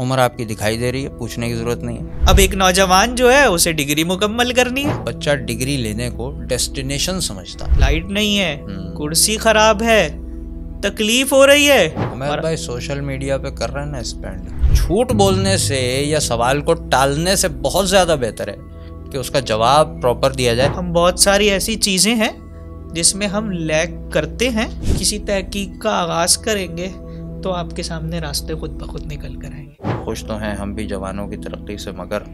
उम्र आपकी दिखाई दे रही है पूछने की जरूरत नहीं है अब एक नौजवान जो है उसे डिग्री मुकम्मल करनी है बच्चा डिग्री लेने को डेस्टिनेशन समझता लाइट नहीं है हम्म। कुर्सी खराब है तकलीफ हो रही है और... भाई सोशल मीडिया पे कर रहे हैं ना स्पेंड झूठ बोलने से या सवाल को टालने से बहुत ज्यादा बेहतर है कि उसका जवाब प्रॉपर दिया जाए हम बहुत सारी ऐसी चीजें हैं जिसमें हम लैग करते हैं किसी तहकीक का आगाज करेंगे तो आपके सामने रास्ते खुद ब खुद निकल कर आएंगे खुश तो हैं हम भी जवानों की तरक्की से मगर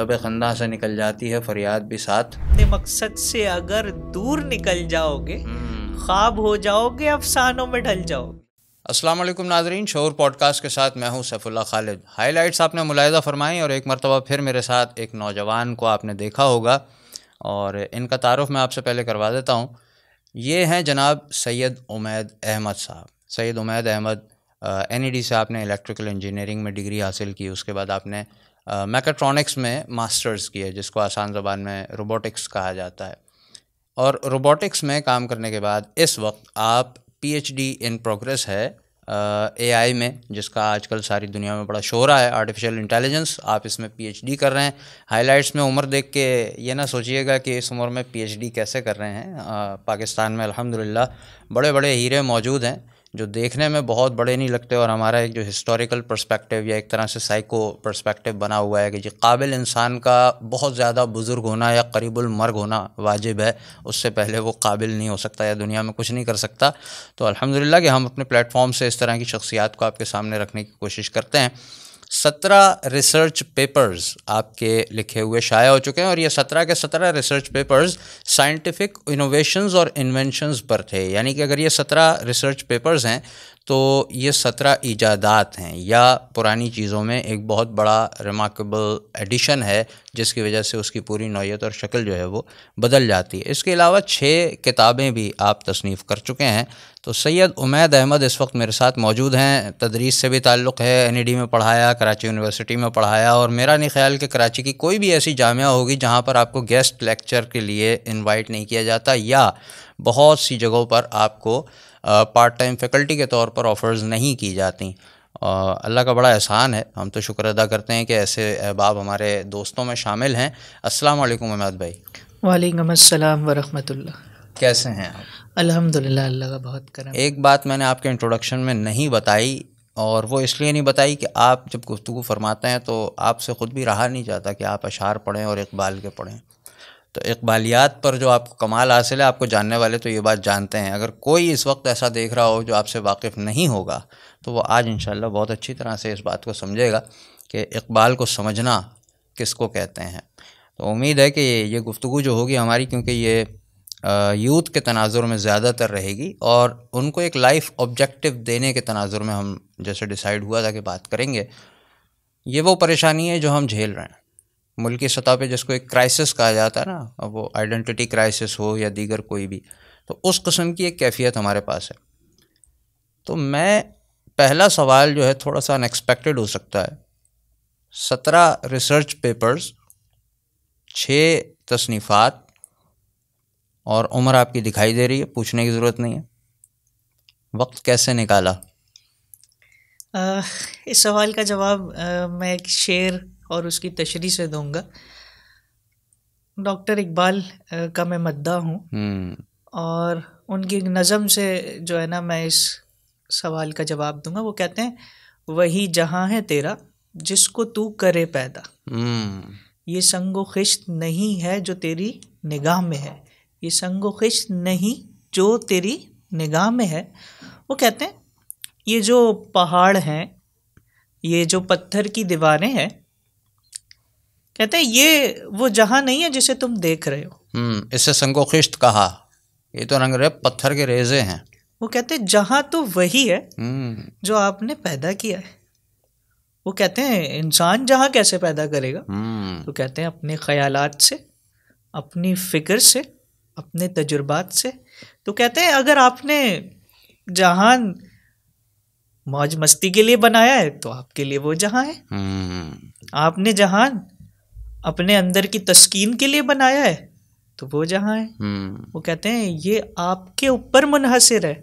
लब खंदा से निकल जाती है फरियाद भी साथ अपने मकसद से अगर दूर निकल जाओगे हम्म। ख्वाब हो जाओगे अफसानों में ढल जाओगे असलम नाजरीन शोर पॉडकास्ट के साथ मैं हूँ सैफुल्ला खालिद लाइट्स आपने मुलायदा फरमाई और एक मरतबा फिर मेरे साथ एक नौजवान को आपने देखा होगा और इनका तारफ़ मैं आपसे पहले करवा देता हूँ ये हैं जनाब सैयद उमैद अहमद साहब Saeed Umaid Ahmed N E e से आपने इलेक्ट्रिकल इंजीनियरिंग में डिग्री हासिल की उसके बाद आपने मैकाट्रॉनिक्स में मास्टर्स किया जिसको आसान ज़बान में रोबोटिक्स कहा जाता है और रोबोटिक्स में काम करने के बाद इस वक्त आप पीएचडी इन प्रोग्रेस है ए uh, में जिसका आजकल सारी दुनिया में बड़ा शोरा है आर्टिफिशियल इंटेलिजेंस आप इसमें पीएचडी कर रहे हैं हाईलाइट्स में उम्र देख के ये ना सोचिएगा कि इस उम्र में पीएचडी कैसे कर रहे हैं uh, पाकिस्तान में अलहमदिल्ला बड़े बड़े हीरे मौजूद हैं जो देखने में बहुत बड़े नहीं लगते और हमारा एक जो हिस्टोरिकल पर्सपेक्टिव या एक तरह से साइको पर्सपेक्टिव बना हुआ है कि जी काबिल इंसान का बहुत ज़्यादा बुज़ुर्ग होना या करीबुल मर्ग होना वाजिब है उससे पहले वो काबिल नहीं हो सकता या दुनिया में कुछ नहीं कर सकता तो अलहमदिल्ला कि हम अपने प्लेटफॉर्म से इस तरह की शख्सियात को आपके सामने रखने की कोशिश करते हैं सत्रह रिसर्च पेपर्स आपके लिखे हुए शाया हो चुके हैं और ये सत्रह के सत्रह रिसर्च पेपर्स साइंटिफिक इनोवेशंस और इन्वेंशंस पर थे यानी कि अगर ये सत्रह रिसर्च पेपर्स हैं तो ये सत्रह ईजादात हैं या पुरानी चीज़ों में एक बहुत बड़ा रिमार्केबल एडिशन है जिसकी वजह से उसकी पूरी नौीयत और शक्ल जो है वो बदल जाती है इसके अलावा छः किताबें भी आप तसनीफ़ कर चुके हैं तो सैयद उमैद अहमद इस वक्त मेरे साथ मौजूद हैं तदरीस से भी ताल्लुक़ है एन e में पढ़ाया कराची यूनिवर्सिटी में पढ़ाया और मेरा नहीं ख्याल कि कराची की कोई भी ऐसी जामिया होगी जहाँ पर आपको गेस्ट लेक्चर के लिए इन्वाइट नहीं किया जाता या बहुत सी जगहों पर आपको पार्ट टाइम फैकल्टी के तौर पर ऑफ़र्स नहीं की जाती अल्लाह का बड़ा एहसान है हम तो शुक्र अदा करते हैं कि ऐसे अहबाब हमारे दोस्तों में शामिल हैं अस्सलाम वालेकुम अहमद भाई वालेकुम अस्सलाम वरहमतुल्लाह कैसे हैं आप अल्हम्दुलिल्लाह अल्लाह का बहुत करम एक बात मैंने आपके इंट्रोडक्शन में नहीं बताई और वो इसलिए नहीं बताई कि आप जब गुफ्तु फरमाते हैं तो आपसे ख़ुद भी रहा नहीं जाता कि आप अशार पढ़ें और इकबाल के पढ़ें तो इकबालियात पर जो आपको कमाल हासिल है आपको जानने वाले तो ये बात जानते हैं अगर कोई इस वक्त ऐसा देख रहा हो जो आपसे वाकिफ़ नहीं होगा तो वो आज इन बहुत अच्छी तरह से इस बात को समझेगा कि इकबाल को समझना किसको कहते हैं तो उम्मीद है कि ये गुफ्तु जो होगी हमारी क्योंकि ये यूथ के तनाजुर में ज़्यादातर रहेगी और उनको एक लाइफ ऑब्जेक्टिव देने के तनाजुर में हम जैसे डिसाइड हुआ था कि बात करेंगे ये वो परेशानी है जो हम झेल रहे हैं मुल्क की सतह पर जिसको एक क्राइसिस कहा जाता है ना वो आइडेंटिटी क्राइसिस हो या दीगर कोई भी तो उस कस्म की एक कैफियत हमारे पास है तो मैं पहला सवाल जो है थोड़ा सा अनएक्सपेक्टेड हो सकता है सत्रह रिसर्च पेपर्स छः तसनीफ़ात और उम्र आपकी दिखाई दे रही है पूछने की ज़रूरत नहीं है वक्त कैसे निकाला आ, इस सवाल का जवाब मैं एक शेर और उसकी तशरी से दूंगा डॉक्टर इकबाल का मैं मद्दा हूँ हम्म। और उनकी नज़म से जो है ना मैं इस सवाल का जवाब दूंगा वो कहते हैं वही जहाँ है तेरा जिसको तू करे पैदा हम्म। ये संगो खिश्त नहीं है जो तेरी निगाह में है ये संगो खिश्त नहीं जो तेरी निगाह में है वो कहते हैं ये जो पहाड़ हैं ये जो पत्थर की दीवारें हैं कहते हैं ये वो जहां नहीं है जिसे तुम देख रहे हो हम्म, इसे संगोखिश्त कहा ये तो रंग रहे पत्थर के रेजे हैं वो कहते हैं जहां तो वही है हम्म। जो आपने पैदा किया है वो कहते हैं इंसान जहाँ कैसे पैदा करेगा हम्म। तो कहते हैं अपने ख्यालात से अपनी फिक्र से अपने तजुर्बात से तो कहते हैं अगर आपने जहां मौज मस्ती के लिए बनाया है तो आपके लिए वो जहाँ है आपने जहां अपने अंदर की तस्कीन के लिए बनाया है तो वो जहाँ है हम्म। वो कहते हैं ये आपके ऊपर मुनहसर है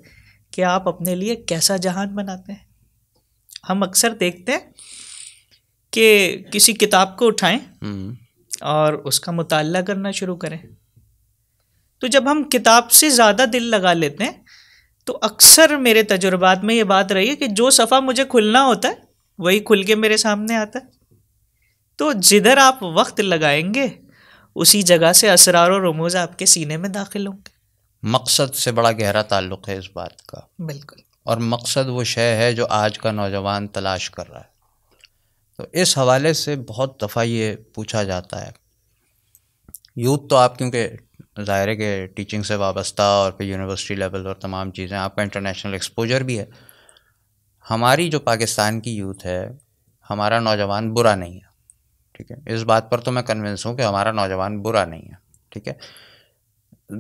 कि आप अपने लिए कैसा जहान बनाते हैं हम अक्सर देखते हैं कि किसी किताब को उठाएं हम्म। और उसका मुताल करना शुरू करें तो जब हम किताब से ज़्यादा दिल लगा लेते हैं तो अक्सर मेरे तजुर्बात में ये बात रही है कि जो सफ़ा मुझे खुलना होता है वही खुल के मेरे सामने आता है तो जिधर आप वक्त लगाएंगे उसी जगह से असरार और रमोज आपके सीने में दाखिल होंगे मकसद से बड़ा गहरा ताल्लुक है इस बात का बिल्कुल और मकसद वो शय है जो आज का नौजवान तलाश कर रहा है तो इस हवाले से बहुत दफ़ा ये पूछा जाता है यूथ तो आप क्योंकि ज़ाहिर के टीचिंग से वाबस्ता और फिर यूनिवर्सिटी लेवल और तमाम चीज़ें आपका इंटरनेशनल एक्सपोजर भी है हमारी जो पाकिस्तान की यूथ है हमारा नौजवान बुरा नहीं है ठीक है इस बात पर तो मैं कन्विंस हूँ कि हमारा नौजवान बुरा नहीं है ठीक है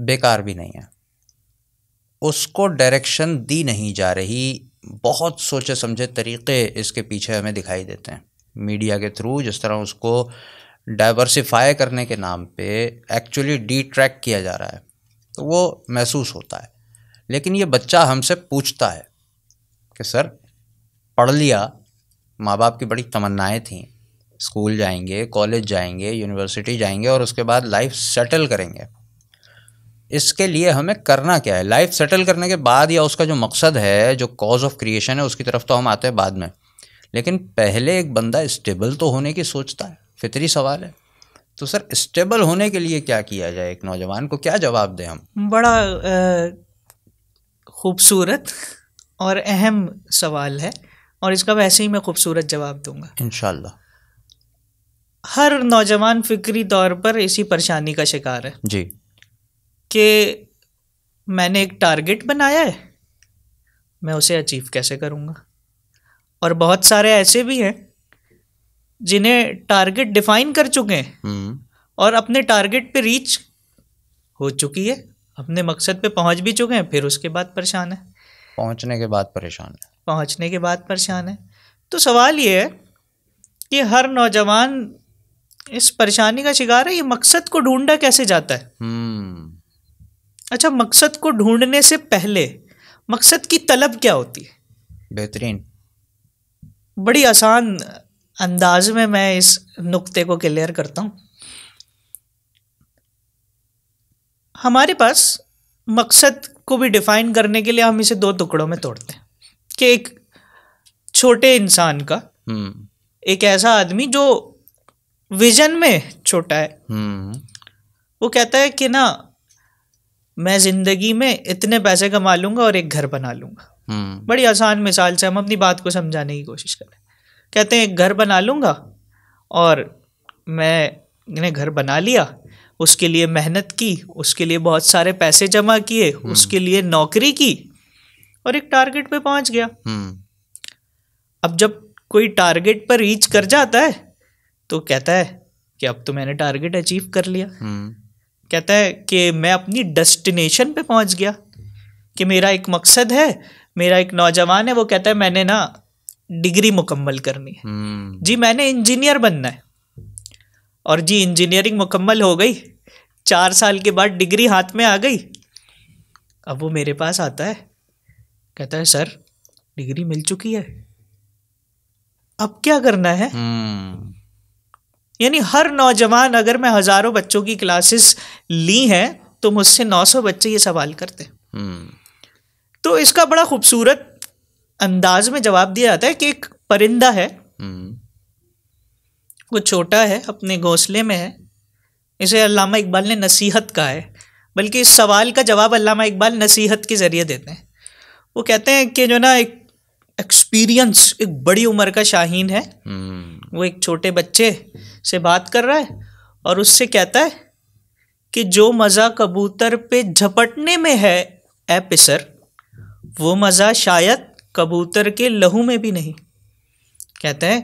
बेकार भी नहीं है उसको डायरेक्शन दी नहीं जा रही बहुत सोचे समझे तरीके इसके पीछे हमें दिखाई देते हैं मीडिया के थ्रू जिस तरह उसको डाइवर्सिफाई करने के नाम पे एक्चुअली डी ट्रैक किया जा रहा है तो वो महसूस होता है लेकिन ये बच्चा हमसे पूछता है कि सर पढ़ लिया माँ बाप की बड़ी तमन्नाएँ थीं स्कूल जाएंगे कॉलेज जाएंगे यूनिवर्सिटी जाएंगे और उसके बाद लाइफ सेटल करेंगे इसके लिए हमें करना क्या है लाइफ सेटल करने के बाद या उसका जो मकसद है जो कॉज ऑफ क्रिएशन है उसकी तरफ तो हम आते हैं बाद में लेकिन पहले एक बंदा स्टेबल तो होने की सोचता है फितरी सवाल है तो सर स्टेबल होने के लिए क्या किया जाए एक नौजवान को क्या जवाब दें हम बड़ा खूबसूरत और अहम सवाल है और इसका वैसे ही मैं खूबसूरत जवाब दूंगा इन हर नौजवान फिक्री तौर पर इसी परेशानी का शिकार है जी कि मैंने एक टारगेट बनाया है मैं उसे अचीव कैसे करूँगा और बहुत सारे ऐसे भी हैं जिन्हें टारगेट डिफाइन कर चुके हैं हम्म। और अपने टारगेट पे रीच हो चुकी है अपने मकसद पे पहुंच भी चुके हैं फिर उसके बाद परेशान है पहुंचने के बाद परेशान है पहुंचने के बाद परेशान है तो सवाल ये है कि हर नौजवान इस परेशानी का शिकार है ये मकसद को ढूंढा कैसे जाता है हम्म। अच्छा मकसद को ढूंढने से पहले मकसद की तलब क्या होती है बेहतरीन बड़ी आसान अंदाज में मैं इस नुक्ते को क्लियर करता हूँ हमारे पास मकसद को भी डिफाइन करने के लिए हम इसे दो टुकड़ों में तोड़ते हैं कि एक छोटे इंसान का हम्म। एक ऐसा आदमी जो विजन में छोटा है हम्म। वो कहता है कि ना मैं जिंदगी में इतने पैसे कमा लूंगा और एक घर बना लूंगा हम्म। बड़ी आसान मिसाल से हम अपनी बात को समझाने की कोशिश करें कहते हैं एक घर बना लूंगा और मैंने घर बना लिया उसके लिए मेहनत की उसके लिए बहुत सारे पैसे जमा किए हम्म। उसके लिए नौकरी की और एक टारगेट पे पहुंच गया अब जब कोई टारगेट पर रीच कर जाता है तो कहता है कि अब तो मैंने टारगेट अचीव कर लिया हम्म। कहता है कि मैं अपनी डेस्टिनेशन पे पहुंच गया कि मेरा एक मकसद है मेरा एक नौजवान है वो कहता है मैंने ना डिग्री मुकम्मल करनी है हम्म। जी मैंने इंजीनियर बनना है और जी इंजीनियरिंग मुकम्मल हो गई चार साल के बाद डिग्री हाथ में आ गई अब वो मेरे पास आता है कहता है सर डिग्री मिल चुकी है अब क्या करना है हम्म। यानी हर नौजवान अगर मैं हज़ारों बच्चों की क्लासेस ली हैं तो मुझसे 900 बच्चे ये सवाल करते हैं हम्म। तो इसका बड़ा खूबसूरत अंदाज में जवाब दिया जाता है कि एक परिंदा है हम्म। वो छोटा है अपने घोंसले में है इसे अलामा इकबाल ने नसीहत कहा है बल्कि इस सवाल का जवाब अलामा इकबाल नसीहत के ज़रिए देते हैं वो कहते हैं कि जो ना एक एक्सपीरियंस एक बड़ी उम्र का शाहीन है हम्म। वो एक छोटे बच्चे से बात कर रहा है और उससे कहता है कि जो मज़ा कबूतर पे झपटने में है ए पिसर वो मज़ा शायद कबूतर के लहू में भी नहीं कहते हैं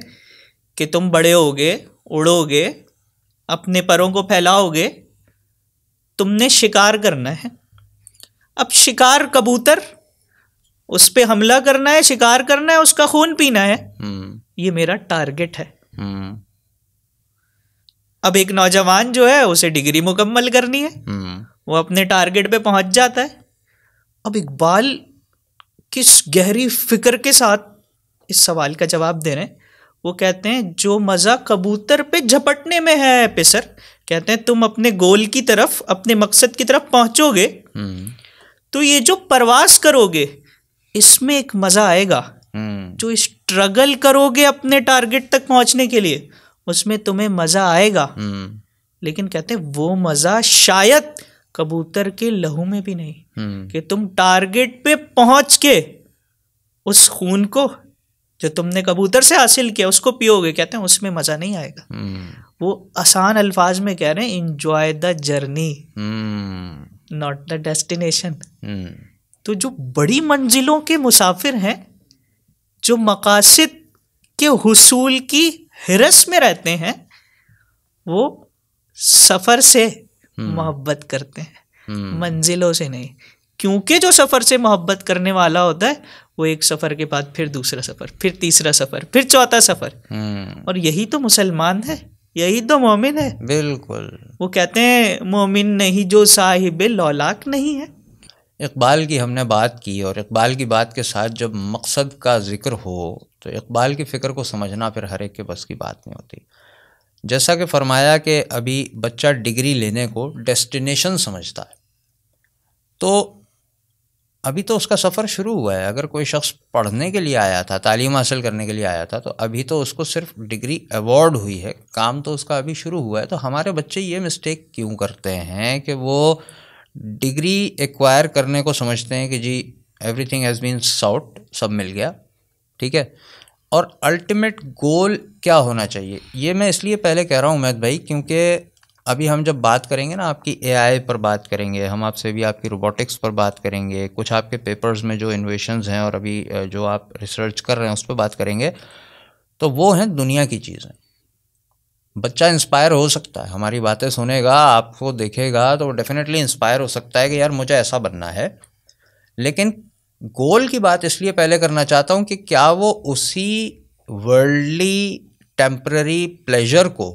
कि तुम बड़े होगे उड़ोगे अपने परों को फैलाओगे तुमने शिकार करना है अब शिकार कबूतर उस पर हमला करना है शिकार करना है उसका खून पीना है हम्म। ये मेरा टारगेट है हम्म। अब एक नौजवान जो है उसे डिग्री मुकम्मल करनी है हम्म। वो अपने टारगेट पे पहुंच जाता है अब इकबाल किस गहरी फिक्र के साथ इस सवाल का जवाब दे रहे हैं वो कहते हैं जो मज़ा कबूतर पे झपटने में है पिसर कहते हैं तुम अपने गोल की तरफ अपने मकसद की तरफ पहुंचोगे तो ये जो प्रवास करोगे इसमें एक मज़ा आएगा हम्म। जो स्ट्रगल करोगे अपने टारगेट तक पहुंचने के लिए उसमें तुम्हें मज़ा आएगा हम्म। लेकिन कहते हैं वो मज़ा शायद कबूतर के लहू में भी नहीं हम्म। कि तुम टारगेट पे पहुंच के उस खून को जो तुमने कबूतर से हासिल किया उसको पियोगे कहते हैं उसमें मज़ा नहीं आएगा वो आसान अल्फाज में कह रहे हैं enjoy the journey not the destination तो जो बड़ी मंजिलों के मुसाफिर हैं जो मकासद के हसूल की हिरस में रहते हैं वो सफ़र से हम्म। मोहब्बत करते हैं हम्म। मंजिलों से नहीं क्योंकि जो सफ़र से मोहब्बत करने वाला होता है वो एक सफ़र के बाद फिर दूसरा सफ़र फिर तीसरा सफ़र फिर चौथा सफ़र हम्म। और यही तो मुसलमान है यही तो मोमिन है बिल्कुल वो कहते हैं मोमिन नहीं जो साहिब लौलाक नहीं है इकबाल की हमने बात की और इकबाल की बात के साथ जब मकसद का ज़िक्र हो तो इकबाल की फ़िक्र को समझना फिर हर एक के बस की बात नहीं होती जैसा कि फरमाया कि अभी बच्चा डिग्री लेने को डेस्टिनेशन समझता है तो अभी तो उसका सफ़र शुरू हुआ है अगर कोई शख्स पढ़ने के लिए आया था तालीम हासिल करने के लिए आया था तो अभी तो उसको सिर्फ डिग्री अवॉर्ड हुई है काम तो उसका अभी शुरू हुआ है तो हमारे बच्चे ये मिस्टेक क्यों करते हैं कि वो डिग्री एक्वायर करने को समझते हैं कि जी एवरीथिंग हैज़ बीन सॉट सब मिल गया ठीक है और अल्टीमेट गोल क्या होना चाहिए ये मैं इसलिए पहले कह रहा हूँ उमैद भाई क्योंकि अभी हम जब बात करेंगे ना आपकी एआई पर बात करेंगे हम आपसे भी आपकी रोबोटिक्स पर बात करेंगे कुछ आपके पेपर्स में जो इन्वेशंस हैं और अभी जो आप रिसर्च कर रहे हैं उस पर बात करेंगे तो वो हैं दुनिया की चीज़ें बच्चा इंस्पायर हो सकता है हमारी बातें सुनेगा आपको देखेगा तो डेफिनेटली इंस्पायर हो सकता है कि यार मुझे ऐसा बनना है लेकिन गोल की बात इसलिए पहले करना चाहता हूँ कि क्या वो उसी वर्ल्डली टेम्प्ररी प्लेजर को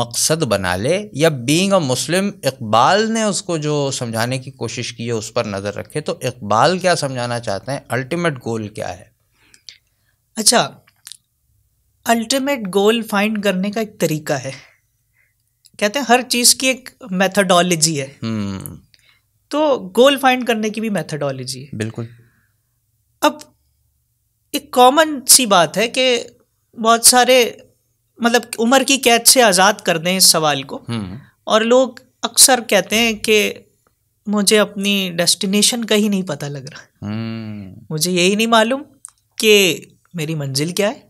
मकसद बना ले या बीइंग अ मुस्लिम इकबाल ने उसको जो समझाने की कोशिश की है उस पर नज़र रखे तो इकबाल क्या समझाना चाहते हैं अल्टीमेट गोल क्या है अच्छा अल्टीमेट गोल फाइंड करने का एक तरीका है कहते हैं हर चीज़ की एक मैथडोलॉजी है हम्म। तो गोल फाइंड करने की भी मैथडोलॉजी है बिल्कुल अब एक कॉमन सी बात है कि बहुत सारे मतलब उम्र की कैद से आज़ाद कर दें इस सवाल को हम्म। और लोग अक्सर कहते हैं कि मुझे अपनी डेस्टिनेशन का ही नहीं पता लग रहा हम्म। मुझे यही नहीं मालूम कि मेरी मंजिल क्या है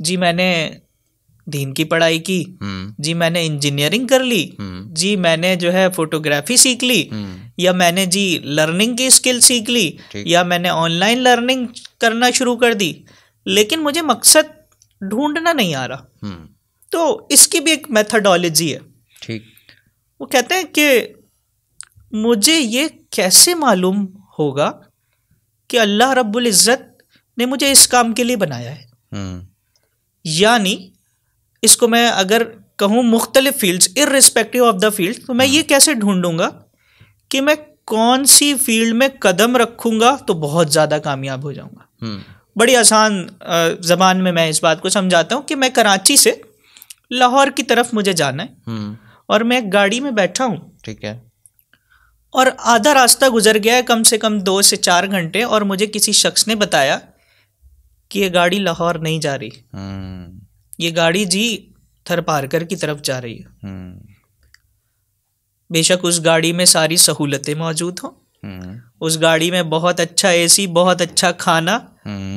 जी मैंने दीन की पढ़ाई की हम्म। जी मैंने इंजीनियरिंग कर ली हम्म। जी मैंने जो है फोटोग्राफी सीख ली हम्म। या मैंने जी लर्निंग की स्किल सीख ली या मैंने ऑनलाइन लर्निंग करना शुरू कर दी लेकिन मुझे मकसद ढूंढना नहीं आ रहा तो इसकी भी एक मेथडोलॉजी है ठीक वो कहते हैं कि मुझे ये कैसे मालूम होगा कि अल्लाह रब्बुल इज़्ज़त ने मुझे इस काम के लिए बनाया है यानी इसको मैं अगर कहूँ मुख्तलिफ fields respective of the field तो मैं ये हाँ। कैसे ढूंढूंगा कि मैं कौन सी फील्ड में कदम रखूंगा तो बहुत ज़्यादा कामयाब हो जाऊंगा हम्म। बड़ी आसान जबान में मैं इस बात को समझाता हूँ कि मैं कराची से लाहौर की तरफ मुझे जाना है हम्म। और मैं गाड़ी में बैठा हूँ ठीक है और आधा रास्ता गुजर गया है कम से कम दो से चार घंटे और मुझे किसी शख्स ने बताया कि ये गाड़ी लाहौर नहीं जा रही हम्म। ये गाड़ी जी थरपारकर की तरफ जा रही है हम्म। बेशक उस गाड़ी में सारी सहूलतें मौजूद हों हम्म। उस गाड़ी में बहुत अच्छा एसी बहुत अच्छा खाना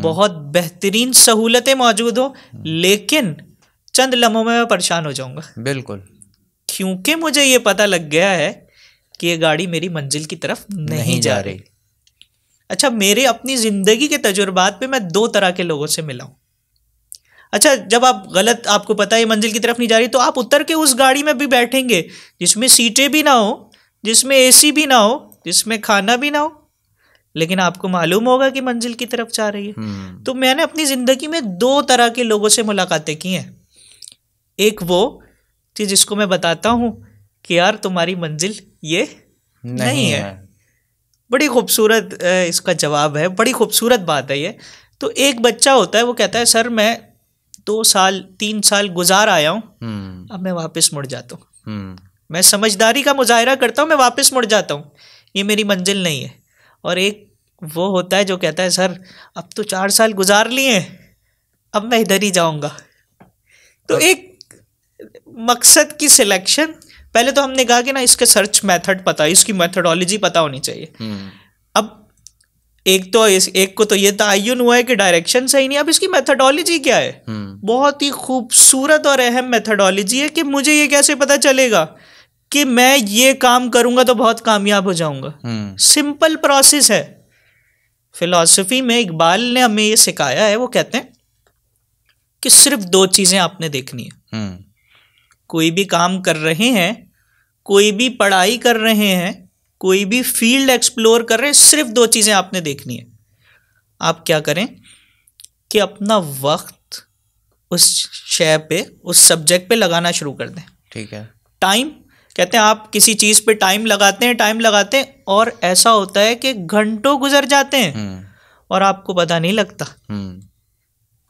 बहुत बेहतरीन सहूलतें मौजूद हों लेकिन चंद लम्हों में मैं परेशान हो जाऊंगा बिल्कुल क्योंकि मुझे ये पता लग गया है कि ये गाड़ी मेरी मंजिल की तरफ नहीं, नहीं जा रही अच्छा मेरे अपनी ज़िंदगी के तजुर्बात पे मैं दो तरह के लोगों से मिला हूँ अच्छा जब आप गलत आपको पता है मंजिल की तरफ नहीं जा रही तो आप उतर के उस गाड़ी में भी बैठेंगे जिसमें सीटें भी ना हो जिसमें एसी भी ना हो जिसमें खाना भी ना हो लेकिन आपको मालूम होगा कि मंजिल की तरफ जा रही है हम्म। तो मैंने अपनी ज़िंदगी में दो तरह के लोगों से मुलाकातें की हैं एक वो चीज़ जिसको मैं बताता हूँ कि यार तुम्हारी मंजिल ये नहीं, नहीं है बड़ी खूबसूरत इसका जवाब है बड़ी खूबसूरत बात है ये तो एक बच्चा होता है वो कहता है सर मैं दो साल तीन साल गुजार आया हूँ हम्म। अब मैं वापस मुड़ जाता हूँ हम्म। मैं समझदारी का मुजाहरा करता हूँ मैं वापस मुड़ जाता हूँ ये मेरी मंजिल नहीं है और एक वो होता है जो कहता है सर अब तो चार साल गुजार लिए अब मैं इधर ही जाऊँगा तो एक मकसद की सिलेक्शन पहले तो हमने कहा कि ना इसके सर्च मेथड पता है इसकी मेथडोलॉजी पता होनी चाहिए हम्म। अब एक तो इस एक को तो ये तयन हुआ है कि डायरेक्शन सही नहीं अब इसकी मेथडोलॉजी क्या है हम्म। बहुत ही खूबसूरत और अहम मेथडोलॉजी है कि मुझे ये कैसे पता चलेगा कि मैं ये काम करूंगा तो बहुत कामयाब हो जाऊंगा हम्म। सिंपल प्रोसेस है फिलॉसफी में इकबाल ने हमें ये सिखाया है वो कहते हैं कि सिर्फ दो चीजें आपने देखनी है कोई भी काम कर रहे हैं कोई भी पढ़ाई कर रहे हैं कोई भी फील्ड एक्सप्लोर कर रहे हैं सिर्फ दो चीज़ें आपने देखनी है आप क्या करें कि अपना वक्त उस शय पे उस सब्जेक्ट पे लगाना शुरू कर दें ठीक है टाइम कहते हैं आप किसी चीज़ पे टाइम लगाते हैं टाइम लगाते हैं और ऐसा होता है कि घंटों गुजर जाते हैं हम्म। और आपको पता नहीं लगता हम्म।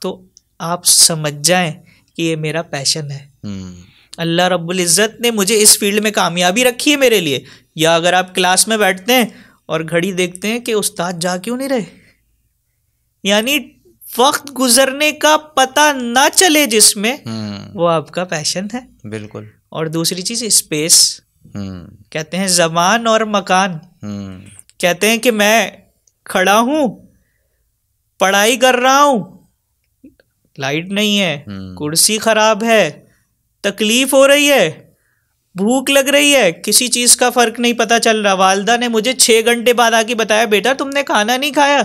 तो आप समझ जाएं कि ये मेरा पैशन है हम्म। अल्लाह रब्बुल इज़्ज़त ने मुझे इस फील्ड में कामयाबी रखी है मेरे लिए या अगर आप क्लास में बैठते हैं और घड़ी देखते हैं कि उस्ताद जा क्यों नहीं रहे यानी वक्त गुजरने का पता ना चले जिसमें हम्म। वो आपका पैशन है बिल्कुल और दूसरी चीज़ स्पेस हम्म। कहते हैं जमान और मकान हम्म। कहते हैं कि मैं खड़ा हूँ पढ़ाई कर रहा हूँ लाइट नहीं है कुर्सी खराब है तकलीफ़ हो रही है भूख लग रही है किसी चीज़ का फ़र्क नहीं पता चल रहा वालदा ने मुझे छः घंटे बाद आके बताया बेटा तुमने खाना नहीं खाया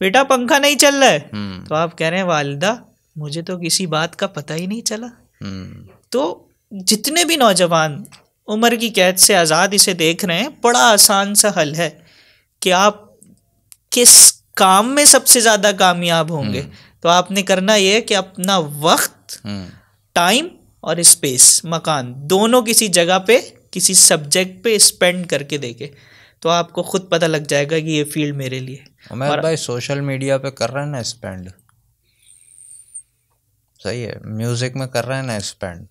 बेटा पंखा नहीं चल रहा है हम्म। तो आप कह रहे हैं वालदा मुझे तो किसी बात का पता ही नहीं चला हम्म। तो जितने भी नौजवान उम्र की कैद से आज़ाद इसे देख रहे हैं बड़ा आसान सा हल है कि आप किस काम में सबसे ज़्यादा कामयाब होंगे हम्म। तो आपने करना ये है कि अपना वक्त टाइम और स्पेस मकान दोनों किसी जगह पे किसी सब्जेक्ट पे स्पेंड करके देखे तो आपको खुद पता लग जाएगा कि ये फील्ड मेरे लिए और... भाई सोशल मीडिया पे कर रहे हैं ना स्पेंड सही है म्यूजिक हम्म। में कर रहे हैं ना हम्म। स्पेंड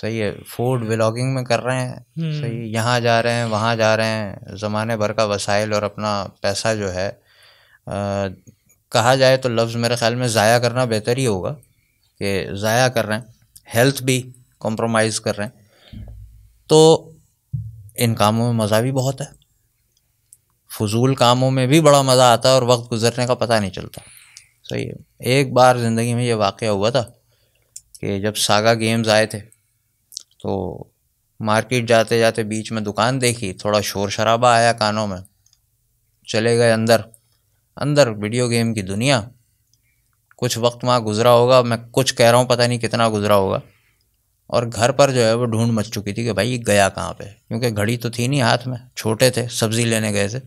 सही है फूड व्लॉगिंग में कर रहे हैं सही है यहाँ जा रहे हैं वहाँ जा रहे हैं ज़माने भर का वसाइल और अपना पैसा जो है आ, कहा जाए तो लफ्ज़ मेरे ख्याल में ज़ाया करना बेहतर ही होगा कि ज़ाया कर रहे हैं हेल्थ भी कॉम्प्रोमाइज़ कर रहे हैं तो इन कामों में मज़ा भी बहुत है फजूल कामों में भी बड़ा मज़ा आता है और वक्त गुजरने का पता नहीं चलता सही है एक बार ज़िंदगी में ये वाक़ हुआ था कि जब सागा गेम्स आए थे तो मार्केट जाते जाते बीच में दुकान देखी थोड़ा शोर शराबा आया कानों में चले गए अंदर अंदर वीडियो गेम की दुनिया कुछ वक्त वहाँ गुजरा होगा मैं कुछ कह रहा हूँ पता नहीं कितना गुजरा होगा और घर पर जो है वो ढूंढ मच चुकी थी कि भाई ये गया कहाँ पे क्योंकि घड़ी तो थी नहीं हाथ में छोटे थे सब्ज़ी लेने गए थे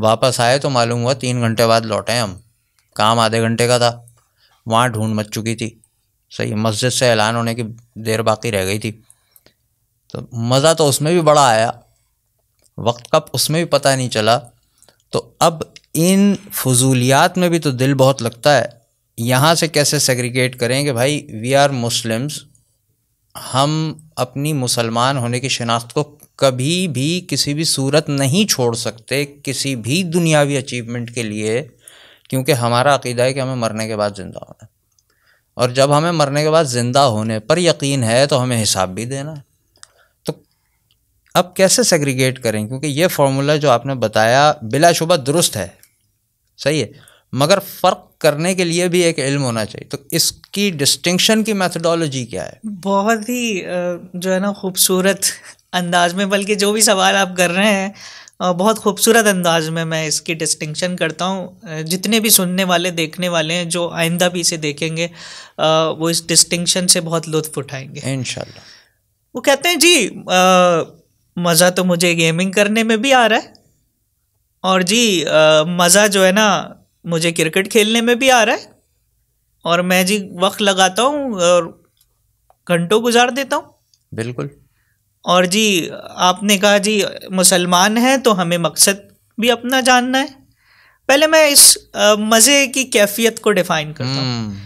वापस आए तो मालूम हुआ तीन घंटे बाद लौटे हम काम आधे घंटे का था वहाँ ढूंढ मच चुकी थी सही मस्जिद से ऐलान होने की देर बाकी रह गई थी तो मज़ा तो उसमें भी बड़ा आया वक्त कब उसमें भी पता नहीं चला तो अब इन फजूलियात में भी तो दिल बहुत लगता है यहाँ से कैसे सेग्रीगेट करें कि भाई वी आर मुस्लिम्स हम अपनी मुसलमान होने की शिनाख्त को कभी भी किसी भी सूरत नहीं छोड़ सकते किसी भी दुनियावी अचीवमेंट के लिए क्योंकि हमारा अकीदा है कि हमें मरने के बाद ज़िंदा होना और जब हमें मरने के बाद ज़िंदा होने पर यकीन है तो हमें हिसाब भी देना है तो अब कैसे सेग्रीगेट करें क्योंकि ये फार्मूला जो आपने बताया बिलाशुबा दुरुस्त है सही है मगर फ़र्क करने के लिए भी एक इल्म होना चाहिए तो इसकी डिस्टिंक्शन की मैथडोलॉजी क्या है बहुत ही जो है ना खूबसूरत अंदाज में बल्कि जो भी सवाल आप कर रहे हैं बहुत खूबसूरत अंदाज में मैं इसकी डिस्टिंक्शन करता हूँ जितने भी सुनने वाले देखने वाले हैं जो आइंदा भी इसे देखेंगे वो इस डिस्टिंक्शन से बहुत लुत्फ उठाएंगे इन वो कहते हैं जी मज़ा तो मुझे गेमिंग करने में भी आ रहा है और जी मज़ा जो है ना मुझे क्रिकेट खेलने में भी आ रहा है और मैं जी वक्त लगाता हूँ और घंटों गुजार देता हूँ बिल्कुल और जी आपने कहा जी मुसलमान हैं तो हमें मकसद भी अपना जानना है पहले मैं इस मज़े की कैफियत को डिफाइन करता हूँ हम्म।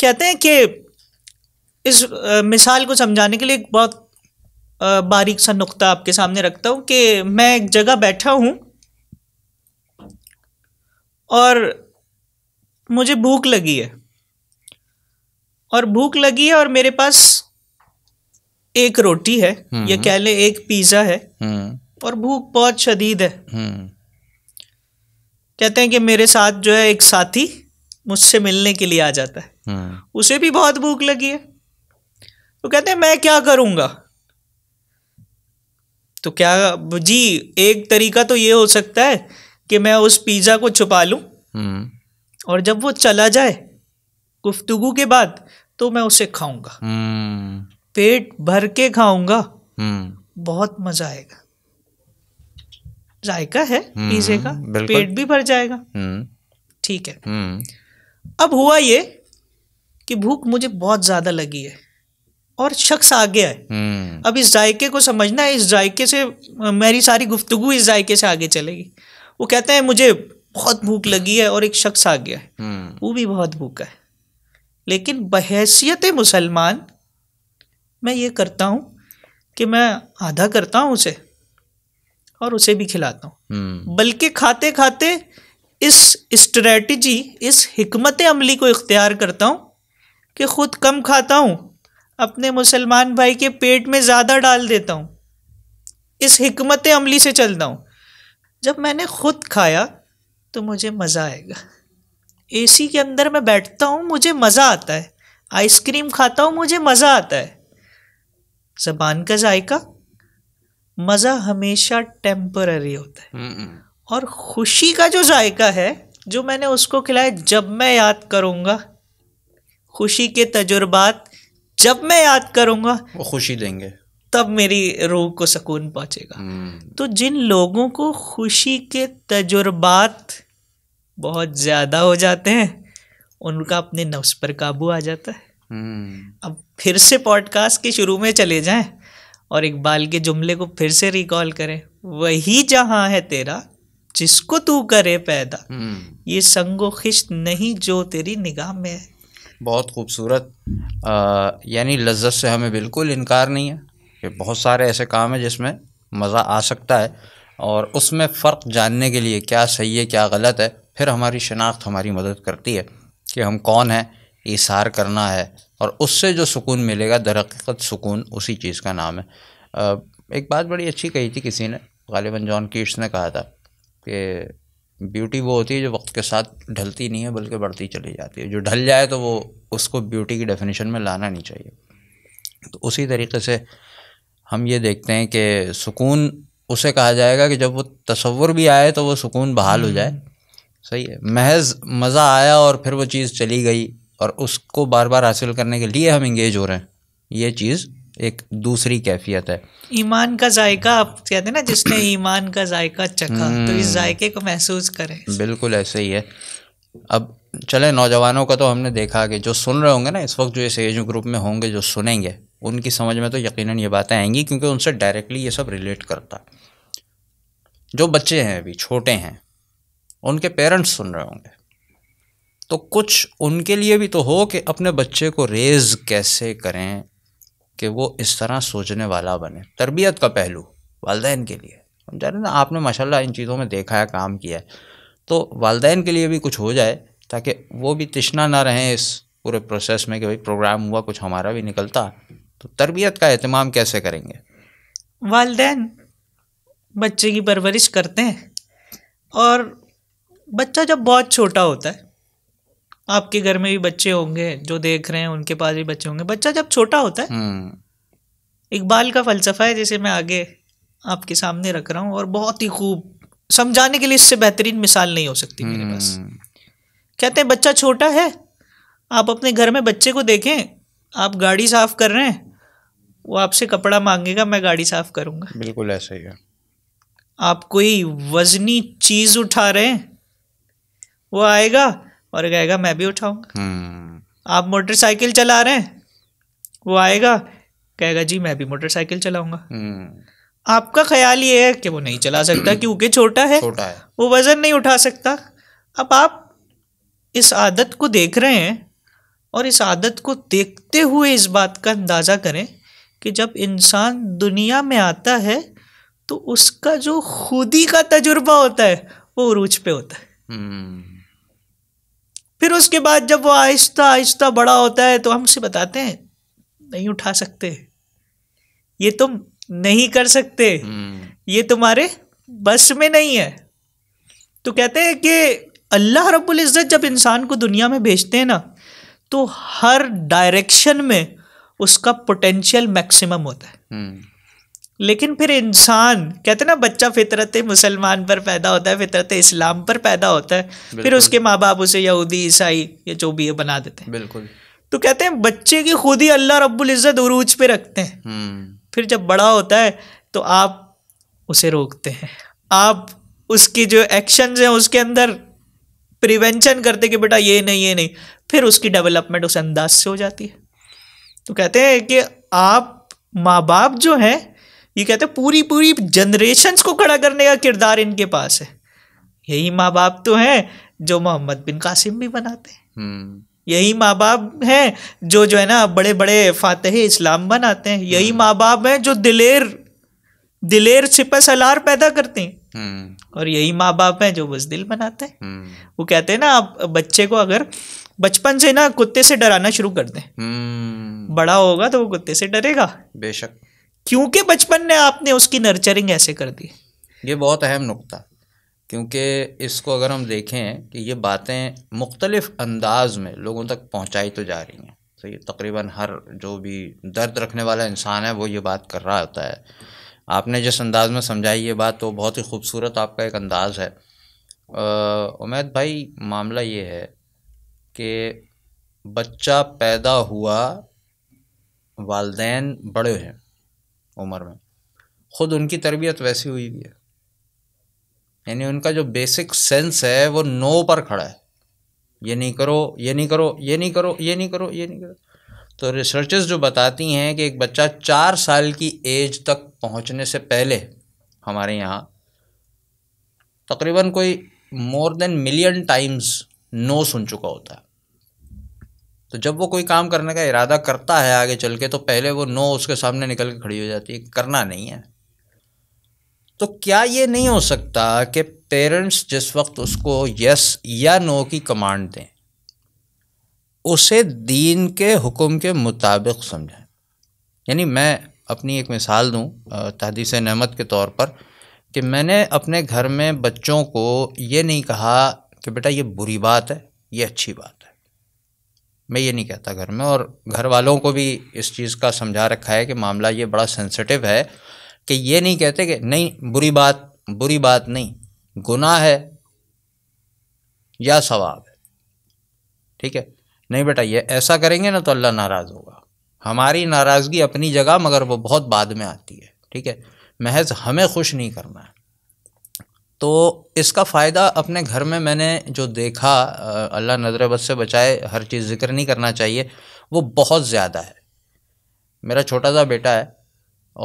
कहते हैं कि इस मिसाल को समझाने के लिए एक बहुत बारीक सा नुक्ता आपके सामने रखता हूँ कि मैं एक जगह बैठा हूँ और मुझे भूख लगी है और भूख लगी है और मेरे पास एक रोटी है हम्म। या कह लें एक पिज़्ज़ा है हम्म। और भूख बहुत शदीद है हम्म। कहते हैं कि मेरे साथ जो है एक साथी मुझसे मिलने के लिए आ जाता है उसे भी बहुत भूख लगी है तो कहते हैं मैं क्या करूंगा तो क्या जी एक तरीका तो ये हो सकता है कि मैं उस पिज़्ज़ा को छुपा लूँ हम्म। और जब वो चला जाए गुफ्तगु के बाद तो मैं उसे खाऊंगा हम्म। पेट भर के खाऊंगा हम्म। बहुत मज़ा आएगा जायका है पिज़्ज़े का पेट भी भर जाएगा ठीक है अब हुआ ये कि भूख मुझे बहुत ज़्यादा लगी है और शख्स आ गया है अब इस जायके को समझना है इस जायके से मेरी सारी गुफ्तगु इस जायके से आगे चलेगी वो कहते हैं मुझे बहुत भूख लगी है और एक शख्स आ गया है हम्म। वो भी बहुत भूखा है लेकिन बहसीत मुसलमान मैं ये करता हूँ कि मैं आधा करता हूँ उसे और उसे भी खिलाता हूँ हम्म। बल्कि खाते खाते इस स्ट्रेटजी इस हमत अमली को इख्तियार करता हूँ कि ख़ुद कम खाता हूँ अपने मुसलमान भाई के पेट में ज़्यादा डाल देता हूँ इस हमत अमली से चलता हूँ जब मैंने खुद खाया तो मुझे मज़ा आएगा एसी के अंदर मैं बैठता हूँ मुझे मज़ा आता है आइसक्रीम खाता हूँ मुझे मज़ा आता है जबान का जायका मज़ा हमेशा टेम्पररी होता है हम्म, हम्म। और खुशी का जो जायका है जो मैंने उसको खिलाया जब मैं याद करूँगा खुशी के तजुर्बात जब मैं याद करूँगा वो खुशी देंगे तब मेरी रूह को सुकून पहुंचेगा हम्म। तो जिन लोगों को खुशी के तजुर्बात बहुत ज़्यादा हो जाते हैं उनका अपने नफ्स पर काबू आ जाता है हम्म। अब फिर से पॉडकास्ट के शुरू में चले जाएं और इकबाल के जुमले को फिर से रिकॉल करें वही जहां है तेरा जिसको तू करे पैदा हम्म। ये संगो खिश्त नहीं जो तेरी निगाह में है बहुत खूबसूरत यानी लज्जत से हमें बिल्कुल इनकार नहीं है कि बहुत सारे ऐसे काम हैं जिसमें मज़ा आ सकता है और उसमें फ़र्क जानने के लिए क्या सही है क्या गलत है फिर हमारी शनाख्त हमारी मदद करती है कि हम कौन हैं इशार करना है और उससे जो सुकून मिलेगा दरक़त सुकून उसी चीज़ का नाम है एक बात बड़ी अच्छी कही थी किसी ने गालिबा जॉन कीट्स ने कहा था कि ब्यूटी वो होती है जो वक्त के साथ ढलती नहीं है बल्कि बढ़ती चली जाती है जो ढल जाए तो वो उसको ब्यूटी की डेफिनेशन में लाना नहीं चाहिए तो उसी तरीके से हम ये देखते हैं कि सुकून उसे कहा जाएगा कि जब वो तस्वुर भी आए तो वो सुकून बहाल हो जाए सही है महज मज़ा आया और फिर वो चीज़ चली गई और उसको बार बार हासिल करने के लिए हम इंगेज हो रहे हैं ये चीज़ एक दूसरी कैफियत है ईमान का जायका आप कहते हैं ना जिसने ईमान का जायका चखा तो इस हम्म। जायके को महसूस करें बिल्कुल ऐसे ही है अब चले नौजवानों का तो हमने देखा कि जो सुन रहे होंगे ना इस वक्त जो इस एज ग्रुप में होंगे जो सुनेंगे उनकी समझ में तो यकीनन ये बातें आएंगी क्योंकि उनसे डायरेक्टली ये सब रिलेट करता है जो बच्चे हैं अभी छोटे हैं उनके पेरेंट्स सुन रहे होंगे तो कुछ उनके लिए भी तो हो कि अपने बच्चे को रेज कैसे करें कि वो इस तरह सोचने वाला बने तरबियत का पहलू वालदेन के लिए समझा रहे ना आपने माशाल्लाह इन चीज़ों में देखा है काम किया है तो वालदेन के लिए भी कुछ हो जाए ताकि वो भी तिश्ना ना रहें इस पूरे प्रोसेस में कि भाई प्रोग्राम हुआ कुछ हमारा भी निकलता तो तरबियत का अहतमाम कैसे करेंगे वालदेन बच्चे की परवरिश करते हैं और बच्चा जब बहुत छोटा होता है आपके घर में भी बच्चे होंगे जो देख रहे हैं उनके पास भी बच्चे होंगे बच्चा जब छोटा होता है हम्म। इकबाल का फ़लसफ़ा है जिसे मैं आगे आपके सामने रख रहा हूँ और बहुत ही खूब समझाने के लिए इससे बेहतरीन मिसाल नहीं हो सकती मेरे पास हम्म। कहते हैं बच्चा छोटा है आप अपने घर में बच्चे को देखें आप गाड़ी साफ कर रहे हैं वो आपसे कपड़ा मांगेगा मैं गाड़ी साफ करूंगा बिल्कुल ऐसा ही है आप कोई वजनी चीज उठा रहे हैं वो आएगा और कहेगा मैं भी उठाऊंगा हम्म। आप मोटरसाइकिल चला रहे हैं वो आएगा कहेगा जी मैं भी मोटरसाइकिल चलाऊंगा हम्म। आपका ख्याल ये है कि वो नहीं चला सकता क्योंकि छोटा है छोटा है वो वजन नहीं उठा सकता अब आप इस आदत को देख रहे हैं और इस आदत को देखते हुए इस बात का अंदाज़ा करें कि जब इंसान दुनिया में आता है तो उसका जो खुदी का तजुर्बा होता है वो उरूज पे होता है hmm. फिर उसके बाद जब वो आहिस्ता आहिस्ता बड़ा होता है तो हम उसे बताते हैं नहीं उठा सकते ये तुम नहीं कर सकते hmm. ये तुम्हारे बस में नहीं है तो कहते हैं कि अल्लाह रब्बुल इज़्ज़त जब इंसान को दुनिया में भेजते हैं ना तो हर डायरेक्शन में उसका पोटेंशियल मैक्सिमम होता है हम्म। लेकिन फिर इंसान कहते हैं ना बच्चा फितरत मुसलमान पर पैदा होता है फितरत इस्लाम पर पैदा होता है फिर उसके माँ बाप उसे यहूदी ईसाई ये जो भी है बना देते हैं बिल्कुल तो कहते हैं बच्चे की खुद ही अल्लाह रब्बुल इज़्ज़त उरूज पे रखते हैं हम्म। फिर जब बड़ा होता है तो आप उसे रोकते हैं आप उसकी जो एक्शन हैं उसके अंदर प्रिवेंशन करते कि बेटा ये नहीं ये नहीं फिर उसकी डेवलपमेंट उस अंदाज से हो जाती है तो कहते हैं कि आप माँ बाप जो हैं ये कहते हैं पूरी पूरी जनरेशन्स को खड़ा करने का किरदार इनके पास है यही माँ बाप तो हैं जो मोहम्मद बिन कासिम भी बनाते हैं हम्म। यही माँ बाप हैं जो जो है ना बड़े बड़े फातह इस्लाम बनाते हैं यही हम्म। माँ बाप हैं जो दिलेर दिलेर सिपह सलार पैदा करते हैं हम्म। और यही माँ बाप हैं जो बस दिल बनाते हैं वो कहते हैं ना आप बच्चे को अगर बचपन से ना कुत्ते से डराना शुरू कर दें हम्म। बड़ा होगा तो वो कुत्ते से डरेगा बेशक क्योंकि बचपन ने आपने उसकी नर्चरिंग ऐसे कर दी ये बहुत अहम नुकता क्योंकि इसको अगर हम देखें कि ये बातें मुख्तलिफ़ अंदाज में लोगों तक पहुंचाई तो जा रही हैं तो ये तकरीबन हर जो भी दर्द रखने वाला इंसान है वो ये बात कर रहा होता है आपने जिस अंदाज में समझाई ये बात तो बहुत ही खूबसूरत आपका एक अंदाज़ है उमैद भाई मामला ये है कि बच्चा पैदा हुआ वालदेन बड़े हैं उम्र में ख़ुद उनकी तरबियत वैसी हुई भी है यानी उनका जो बेसिक सेंस है वो नो पर खड़ा है ये नहीं करो ये नहीं करो ये नहीं करो ये नहीं करो ये नहीं करो तो रिसर्चेस जो बताती हैं कि एक बच्चा चार साल की एज तक पहुंचने से पहले हमारे यहाँ तकरीबन कोई मोर देन मिलियन टाइम्स नो सुन चुका होता है तो जब वो कोई काम करने का इरादा करता है आगे चल के तो पहले वो नो उसके सामने निकल के खड़ी हो जाती है करना नहीं है तो क्या ये नहीं हो सकता कि पेरेंट्स जिस वक्त उसको यस या नो की कमांड दें उसे दीन के हुक्म के मुताबिक समझें यानी मैं अपनी एक मिसाल दूँ तहदीस नमत के तौर पर कि मैंने अपने घर में बच्चों को ये नहीं कहा कि तो बेटा ये बुरी बात है ये अच्छी बात है मैं ये नहीं कहता घर में और घर वालों को भी इस चीज़ का समझा रखा है कि मामला ये बड़ा सेंसिटिव है कि ये नहीं कहते कि नहीं बुरी बात बुरी बात नहीं गुनाह है या सवाब है ठीक है नहीं बेटा ये ऐसा करेंगे ना तो अल्लाह नाराज़ होगा हमारी नाराज़गी अपनी जगह मगर वो बहुत बाद में आती है ठीक है महज हमें खुश नहीं करना है तो इसका फ़ायदा अपने घर में मैंने जो देखा अल्लाह नजर बद से बचाए हर चीज़ ज़िक्र नहीं करना चाहिए वो बहुत ज़्यादा है मेरा छोटा सा बेटा है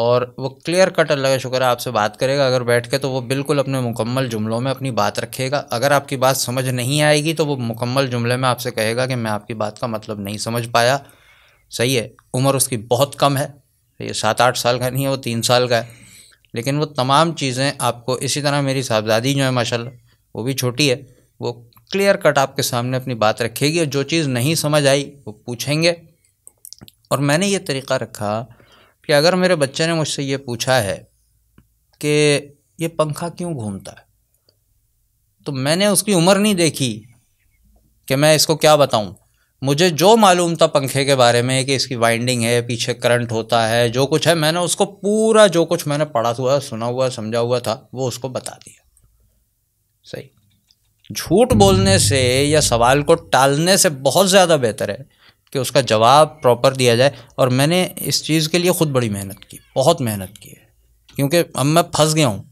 और वो क्लियर कट अल्लाह का शुक्र है आपसे बात करेगा अगर बैठ के तो वो बिल्कुल अपने मुकम्मल जुमलों में अपनी बात रखेगा अगर आपकी बात समझ नहीं आएगी तो वो मुकम्मल जुमले में आपसे कहेगा कि मैं आपकी बात का मतलब नहीं समझ पाया सही है उम्र उसकी बहुत कम है ये सात आठ साल का नहीं है वो तीन साल का है लेकिन वो तमाम चीज़ें आपको इसी तरह मेरी साहबजादी जो है माशाल्लाह वो भी छोटी है वो क्लियर कट आपके सामने अपनी बात रखेगी और जो चीज़ नहीं समझ आई वो पूछेंगे और मैंने ये तरीक़ा रखा कि अगर मेरे बच्चे ने मुझसे ये पूछा है कि ये पंखा क्यों घूमता है तो मैंने उसकी उम्र नहीं देखी कि मैं इसको क्या बताऊं मुझे जो मालूम था पंखे के बारे में कि इसकी वाइंडिंग है पीछे करंट होता है जो कुछ है मैंने उसको पूरा जो कुछ मैंने पढ़ा हुआ सुना हुआ समझा हुआ था वो उसको बता दिया सही झूठ बोलने से या सवाल को टालने से बहुत ज़्यादा बेहतर है कि उसका जवाब प्रॉपर दिया जाए और मैंने इस चीज़ के लिए ख़ुद बड़ी मेहनत की बहुत मेहनत की है क्योंकि अब मैं फंस गया हूँ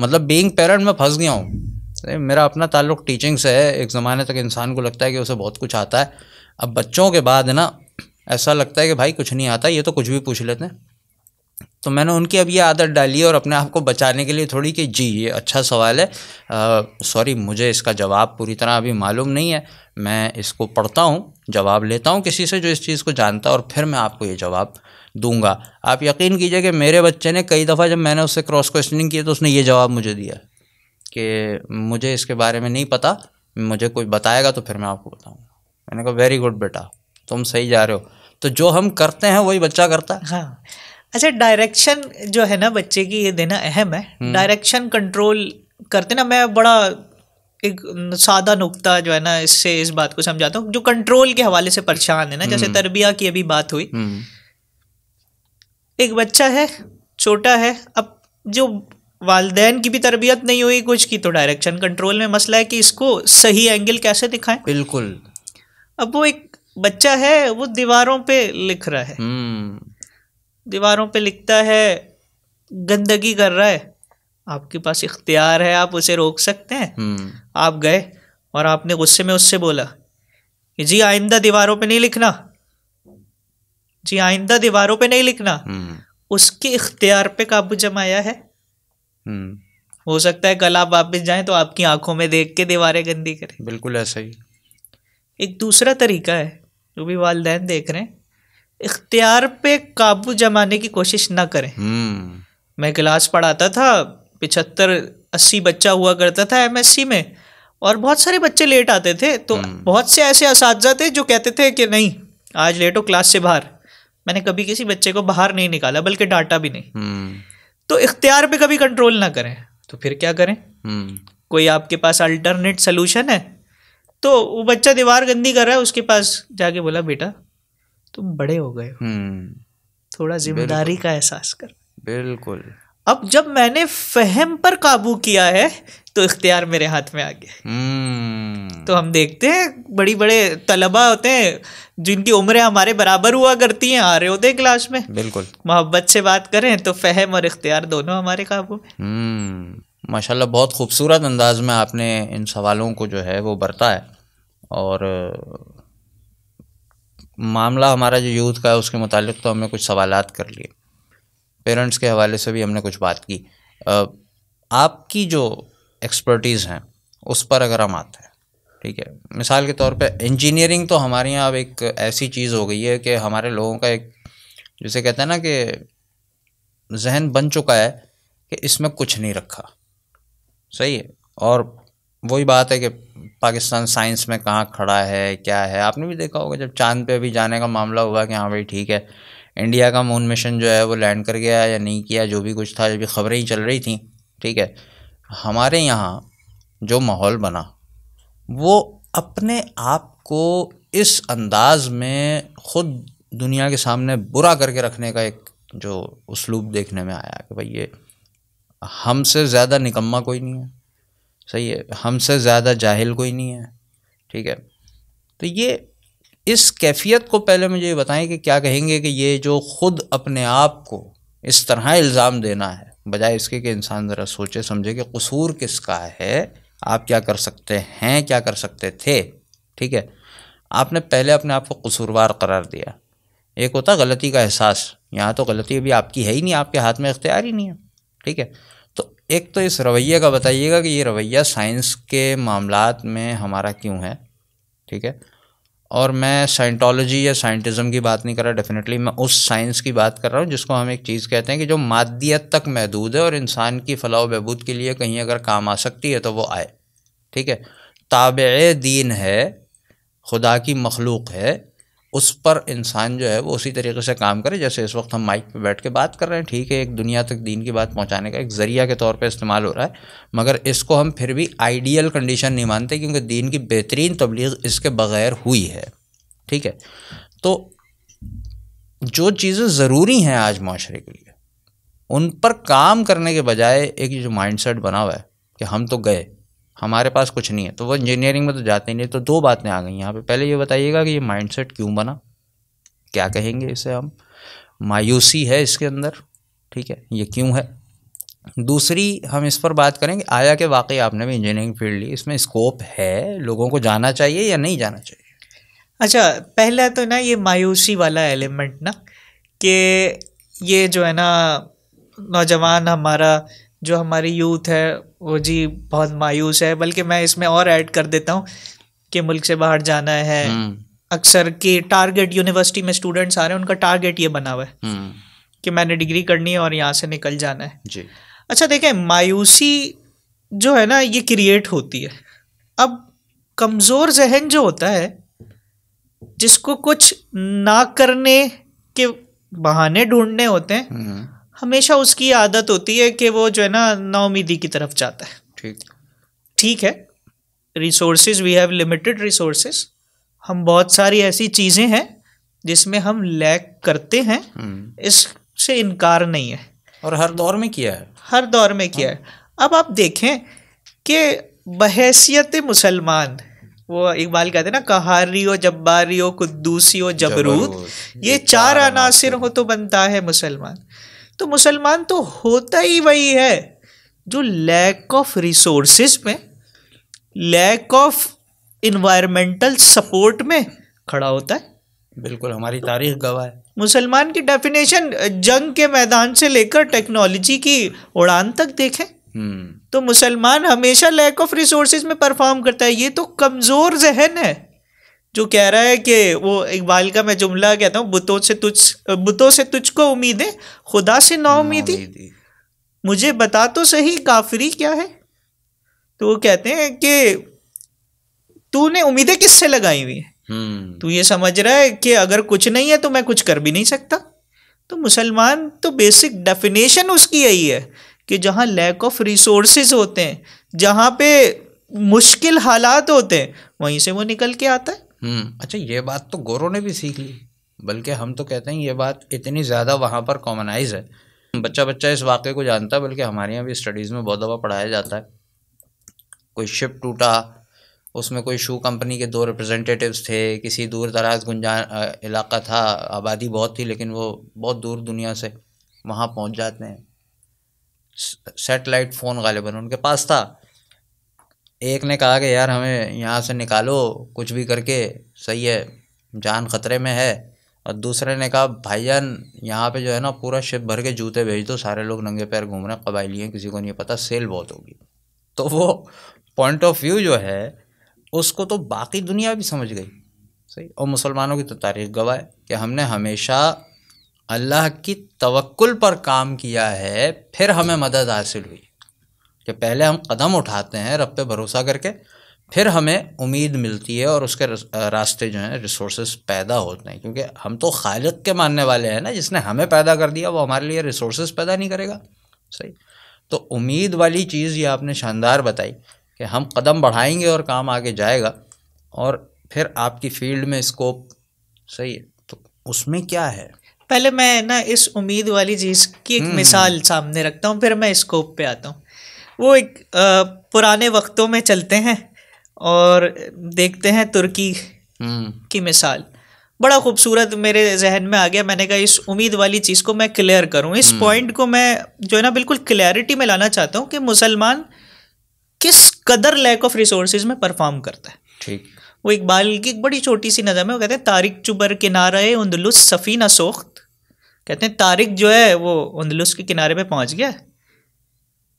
मतलब बीइंग पेरेंट में फंस गया हूँ मेरा अपना ताल्लुक टीचिंग से है एक ज़माने तक इंसान को लगता है कि उसे बहुत कुछ आता है अब बच्चों के बाद ना ऐसा लगता है कि भाई कुछ नहीं आता ये तो कुछ भी पूछ लेते हैं तो मैंने उनकी अब ये आदत डाली है और अपने आप को बचाने के लिए थोड़ी कि जी ये अच्छा सवाल है सॉरी मुझे इसका जवाब पूरी तरह अभी मालूम नहीं है मैं इसको पढ़ता हूँ जवाब लेता हूँ किसी से जो इस चीज़ को जानता है और फिर मैं आपको ये जवाब दूंगा आप यकीन कीजिए कि मेरे बच्चे ने कई दफ़ा जब मैंने उससे क्रॉस क्वेश्चनिंग की तो उसने ये जवाब मुझे दिया कि मुझे इसके बारे में नहीं पता मुझे कोई बताएगा तो फिर मैं आपको बताऊँगा मैंने कहा वेरी गुड बेटा तुम सही जा रहे हो तो जो हम करते हैं वही बच्चा करता है हाँ अच्छा डायरेक्शन जो है ना बच्चे की ये देना अहम है डायरेक्शन हम्म। कंट्रोल करते ना मैं बड़ा एक सादा नुकता जो है ना इससे इस बात को समझाता हूँ जो कंट्रोल के हवाले से परेशान है ना जैसे हम्म। तरबिया की अभी बात हुई हम्म। एक बच्चा है छोटा है अब जो वालदेन की भी तरबियत नहीं हुई कुछ की तो डायरेक्शन कंट्रोल में मसला है कि इसको सही एंगल कैसे दिखाएं बिल्कुल अब वो एक बच्चा है वो दीवारों पे लिख रहा है हम्म। दीवारों पे लिखता है गंदगी कर रहा है आपके पास इख्तियार है आप उसे रोक सकते हैं हम्म। आप गए और आपने गुस्से में उससे बोला कि जी आइंदा दीवारों पे नहीं लिखना जी आइंदा दीवारों पे नहीं लिखना हम्म। उसके इख्तियार पे काबू जमाया है हम्म। हो सकता है कल आप वापस जाएं तो आपकी आंखों में देख के दीवारें गंदी करें बिल्कुल ऐसा ही एक दूसरा तरीका है जो भी वालदेन देख रहे हैं इख्तियार पे काबू जमाने की कोशिश ना करें हम्म। मैं क्लास पढ़ाता था पिछहत्तर अस्सी बच्चा हुआ करता था एम में और बहुत सारे बच्चे लेट आते थे तो हम्म। बहुत से ऐसे इस थे जो कहते थे कि नहीं आज लेट हो क्लास से बाहर मैंने कभी किसी बच्चे को बाहर नहीं निकाला बल्कि डांटा भी नहीं तो इख्तियार पे कभी कंट्रोल ना करें तो फिर क्या करें हम्म। कोई आपके पास अल्टरनेट सोलूशन है तो वो बच्चा दीवार गंदी कर रहा है उसके पास जाके बोला बेटा तुम बड़े हो गए हो हम्म। थोड़ा जिम्मेदारी का एहसास कर बिल्कुल अब जब मैंने फहम पर काबू किया है तो इख्तियार मेरे हाथ में आ गया हम्म। तो हम देखते हैं बड़ी बड़े तलबा होते हैं जिनकी उम्रें हमारे बराबर हुआ करती हैं आ रहे होते हैं क्लास में बिल्कुल मोहब्बत से बात करें तो फहम और इख्तियार दोनों हमारे काबू में हम्म। माशाल्लाह बहुत खूबसूरत अंदाज में आपने इन सवालों को जो है वो बरता है और मामला हमारा जो यूथ का है उसके मुतालिक तो हमने कुछ सवाल कर लिए पेरेंट्स के हवाले से भी हमने कुछ बात की आपकी जो एक्सपर्टीज़ हैं उस पर अगर हम आते हैं ठीक है मिसाल के तौर पे इंजीनियरिंग तो हमारे यहाँ अब एक ऐसी चीज़ हो गई है कि हमारे लोगों का एक जैसे कहते हैं ना कि जहन बन चुका है कि इसमें कुछ नहीं रखा सही है और वही बात है कि पाकिस्तान साइंस में कहाँ खड़ा है क्या है आपने भी देखा होगा जब चांद पे अभी जाने का मामला हुआ कि हाँ भाई ठीक है इंडिया का मून मिशन जो है वो लैंड कर गया या नहीं किया जो भी कुछ था जो भी खबरें ही चल रही थी ठीक है हमारे यहाँ जो माहौल बना वो अपने आप को इस अंदाज में ख़ुद दुनिया के सामने बुरा करके रखने का एक जो उसलूब देखने में आया कि भाई ये हमसे ज़्यादा निकम्मा कोई नहीं है सही है हमसे ज़्यादा जाहिल कोई नहीं है ठीक है तो ये इस कैफियत को पहले मुझे ये बताएं कि क्या कहेंगे कि ये जो खुद अपने आप को इस तरह इल्ज़ाम देना है बजाय इसके कि इंसान ज़रा सोचे समझे कि कसूर किसका है आप क्या कर सकते हैं क्या कर सकते थे ठीक है आपने पहले अपने आप को कसूरवार करार दिया एक होता गलती का एहसास यहाँ तो गलती अभी आपकी है ही नहीं आपके हाथ में इख्तियार ही नहीं है ठीक है तो एक तो इस रवैये का बताइएगा कि ये रवैया साइंस के मामला में हमारा क्यों है ठीक है और मैं साइंटोलॉजी या साइंटिज्म की बात नहीं कर रहा डेफिनेटली मैं उस साइंस की बात कर रहा हूँ जिसको हम एक चीज़ कहते हैं कि जो मादियत तक महदूद है और इंसान की फलाह बहबूद के लिए कहीं अगर काम आ सकती है तो वो आए ठीक है ताब दीन है खुदा की मखलूक है उस पर इंसान जो है वो उसी तरीके से काम करे जैसे इस वक्त हम माइक पे बैठ के बात कर रहे हैं ठीक है एक दुनिया तक दीन की बात पहुंचाने का एक ज़रिया के तौर पे इस्तेमाल हो रहा है मगर इसको हम फिर भी आइडियल कंडीशन नहीं मानते क्योंकि दीन की बेहतरीन तबलीग इसके बग़ैर हुई है ठीक है तो जो चीज़ें ज़रूरी हैं आज माशरे के लिए उन पर काम करने के बजाय एक जो माइंडसेट बना हुआ है कि हम तो गए हमारे पास कुछ नहीं है तो वो इंजीनियरिंग में तो जाते नहीं तो दो बातें आ गई यहाँ पे पहले ये बताइएगा कि ये माइंडसेट क्यों बना क्या कहेंगे इसे हम मायूसी है इसके अंदर ठीक है ये क्यों है दूसरी हम इस पर बात करेंगे आया के वाकई आपने भी इंजीनियरिंग फील्ड ली इसमें स्कोप है लोगों को जाना चाहिए या नहीं जाना चाहिए अच्छा पहला तो ना ये मायूसी वाला एलिमेंट ना कि ये जो है ना नौजवान हमारा जो हमारी यूथ है वो जी बहुत मायूस है बल्कि मैं इसमें और ऐड कर देता हूँ कि मुल्क से बाहर जाना है हम्म। अक्सर के टारगेट यूनिवर्सिटी में स्टूडेंट्स आ रहे हैं उनका टारगेट ये बना हुआ है हम्म। कि मैंने डिग्री करनी है और यहाँ से निकल जाना है जी अच्छा देखें मायूसी जो है ना ये क्रिएट होती है अब कमज़ोर जहन जो होता है जिसको कुछ ना करने के बहाने ढूंढने होते हैं हम्म। हमेशा उसकी आदत होती है कि वो जो है ना नाउमीदी की तरफ जाता है ठीक ठीक है resources we have limited resources हम बहुत सारी ऐसी चीज़ें हैं जिसमें हम लैक करते हैं हम्म। इससे इनकार नहीं है और हर दौर में किया है हर दौर में किया है हाँ। अब आप देखें कि बहसीत मुसलमान वो इकबाल कहते हैं ना कहारी हो जब्बारी हो कुदूसी हो जबरूद ये चार अनासर हो तो बनता है मुसलमान तो मुसलमान तो होता ही वही है जो लैक ऑफ रिसोर्स में लैक ऑफ इन्वायरमेंटल सपोर्ट में खड़ा होता है बिल्कुल हमारी तारीख गवाह है मुसलमान की डेफिनेशन जंग के मैदान से लेकर टेक्नोलॉजी की उड़ान तक देखें हम्म। तो मुसलमान हमेशा लैक ऑफ रिसोर्सिस में परफॉर्म करता है ये तो कमज़ोर जहन है जो कह रहा है कि वो इकबाल का मैं जुमला कहता हूँ बुतों से तुझ बुतों से तुझको उम्मीदें खुदा से ना उम्मीदी मुझे बता तो सही काफरी क्या है तो वो कहते हैं कि तूने उम्मीदें किससे लगाई हुई है हम्म। तू ये समझ रहा है कि अगर कुछ नहीं है तो मैं कुछ कर भी नहीं सकता तो मुसलमान तो बेसिक डेफिनेशन उसकी यही है कि जहाँ लैक ऑफ रिसोर्सेज होते हैं जहाँ पे मुश्किल हालात होते हैं वहीं से वो निकल के आता है हम्म। अच्छा ये बात तो गोरों ने भी सीख ली बल्कि हम तो कहते हैं ये बात इतनी ज़्यादा वहाँ पर कॉमनाइज है बच्चा बच्चा इस वाक़े को जानता है बल्कि हमारे यहाँ भी स्टडीज़ में बहुत दफ़ा पढ़ाया जाता है कोई शिप टूटा उसमें कोई शू कंपनी के दो रिप्रेजेंटेटिव्स थे किसी दूर दराज गुंजा इलाका था आबादी बहुत थी लेकिन वो बहुत दूर दुनिया से वहाँ पहुँच जाते हैं सेटेलाइट फ़ोन गालिबा उनके पास था एक ने कहा कि यार हमें यहाँ से निकालो कुछ भी करके सही है जान खतरे में है और दूसरे ने कहा भाईजान यहाँ पे जो है ना पूरा शिप भर के जूते भेज दो सारे लोग नंगे पैर घूम रहे हैं कबाइली हैं किसी को नहीं पता सेल बहुत होगी तो वो पॉइंट ऑफ व्यू जो है उसको तो बाकी दुनिया भी समझ गई सही और मुसलमानों की तो तारीख गवाह है कि हमने हमेशा अल्लाह की तवक्ल पर काम किया है फिर हमें मदद हासिल हुई कि पहले हम कदम उठाते हैं रब पे भरोसा करके फिर हमें उम्मीद मिलती है और उसके रास्ते जो हैं रिसोर्स पैदा होते हैं क्योंकि हम तो खालिक के मानने वाले हैं ना जिसने हमें पैदा कर दिया वो हमारे लिए रिसोर्स पैदा नहीं करेगा सही तो उम्मीद वाली चीज़ ये आपने शानदार बताई कि हम कदम बढ़ाएंगे और काम आगे जाएगा और फिर आपकी फील्ड में स्कोप सही है तो उसमें क्या है पहले मैं ना इस उम्मीद वाली चीज़ की एक हम्म। मिसाल सामने रखता हूँ फिर मैं स्कोप पे आता हूँ वो एक आ, पुराने वक्तों में चलते हैं और देखते हैं तुर्की हम्म। की मिसाल बड़ा खूबसूरत मेरे जहन में आ गया मैंने कहा इस उम्मीद वाली चीज़ को मैं क्लियर करूं इस हम्म। पॉइंट को मैं जो है ना बिल्कुल क्लैरिटी में लाना चाहता हूं कि मुसलमान किस कदर लैक ऑफ रिसोर्स में परफॉर्म करता है ठीक वो इकबाल की एक बड़ी छोटी सी नज़र में वो कहते हैं तारिक चुबर किनारा सफ़ी न सोख्त कहते हैं तारिक जो है वो उंदलुस के किनारे पे पहुंच गया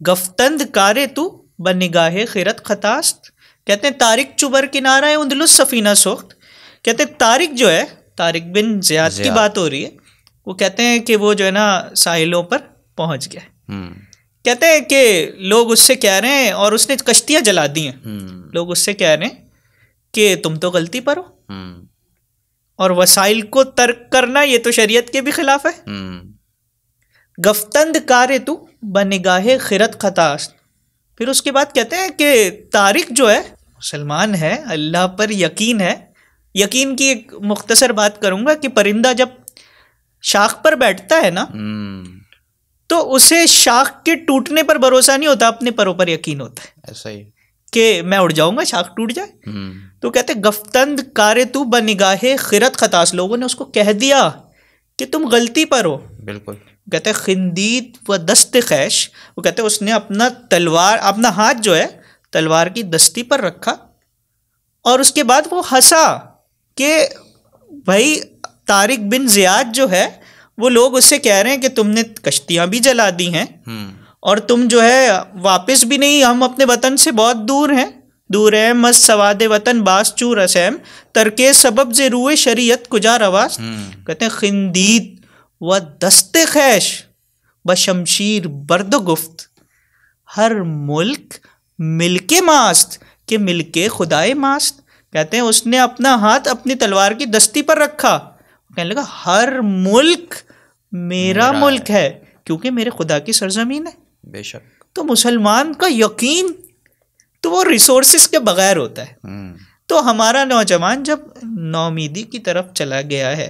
गफ्तंद कारे तू बनिगाहे खिरत खतास्त कहते हैं तारिक चुबर किनारा है उंदलुस सफ़ीना सोख्त कहते हैं तारिक जो है तारिक बिन ज़ियाद की बात हो रही है वो कहते हैं कि वो जो है ना साहिलों पर पहुंच गया हम्म। कहते हैं कि लोग उससे कह रहे हैं और उसने कश्तियां जला दी हैं हम्म। लोग उससे कह रहे हैं कि तुम तो गलती पर हो हम्म। और वसाइल को तर्क करना ये तो शरीयत के भी खिलाफ है गफ्तंद कारे तू ब निगाह खिरत खतास फिर उसके बाद कहते हैं कि तारिक जो है मुसलमान है अल्लाह पर यकीन है यकीन की एक मुख्तसर बात करूँगा कि परिंदा जब शाख पर बैठता है ना हम्म। तो उसे शाख के टूटने पर भरोसा नहीं होता अपने परों पर यकीन होता है ऐसा ही कि मैं उड़ जाऊंगा शाख टूट जाए हम्म। तो कहते गफ्तंद कारे तू बनिगाहे खिरत खतास लोगों ने उसको कह दिया कि तुम गलती पर हो बिल्कुल कहते हैं व दस्त खैश वो कहते हैं उसने अपना तलवार अपना हाथ जो है तलवार की दस्ती पर रखा और उसके बाद वो हंसा कि भाई तारिक बिन जियाद जो है वो लोग उससे कह रहे हैं कि तुमने कश्तियां भी जला दी हैं हम्म। और तुम जो है वापस भी नहीं हम अपने वतन से बहुत दूर हैं दूर है मस सवाद वतन बास चू रसैम तरके सबब जे रुए शरीयत कुजा रवास हम्म। कहते हैं खिंदीत व दस्त खैश व शमशीर बर्द गुफ्त हर मुल्क मिलके मास्त के मिलके खुदाए मास्त कहते हैं उसने अपना हाथ अपनी तलवार की दस्ती पर रखा कहने लगा हर मुल्क मेरा, मेरा मुल्क है, है। क्योंकि मेरे खुदा की सरजमीन है बेशक तो मुसलमान का यकीन तो वो रिसोर्स के बगैर होता है हम्म। तो हमारा नौजवान जब नौमीदी की तरफ चला गया है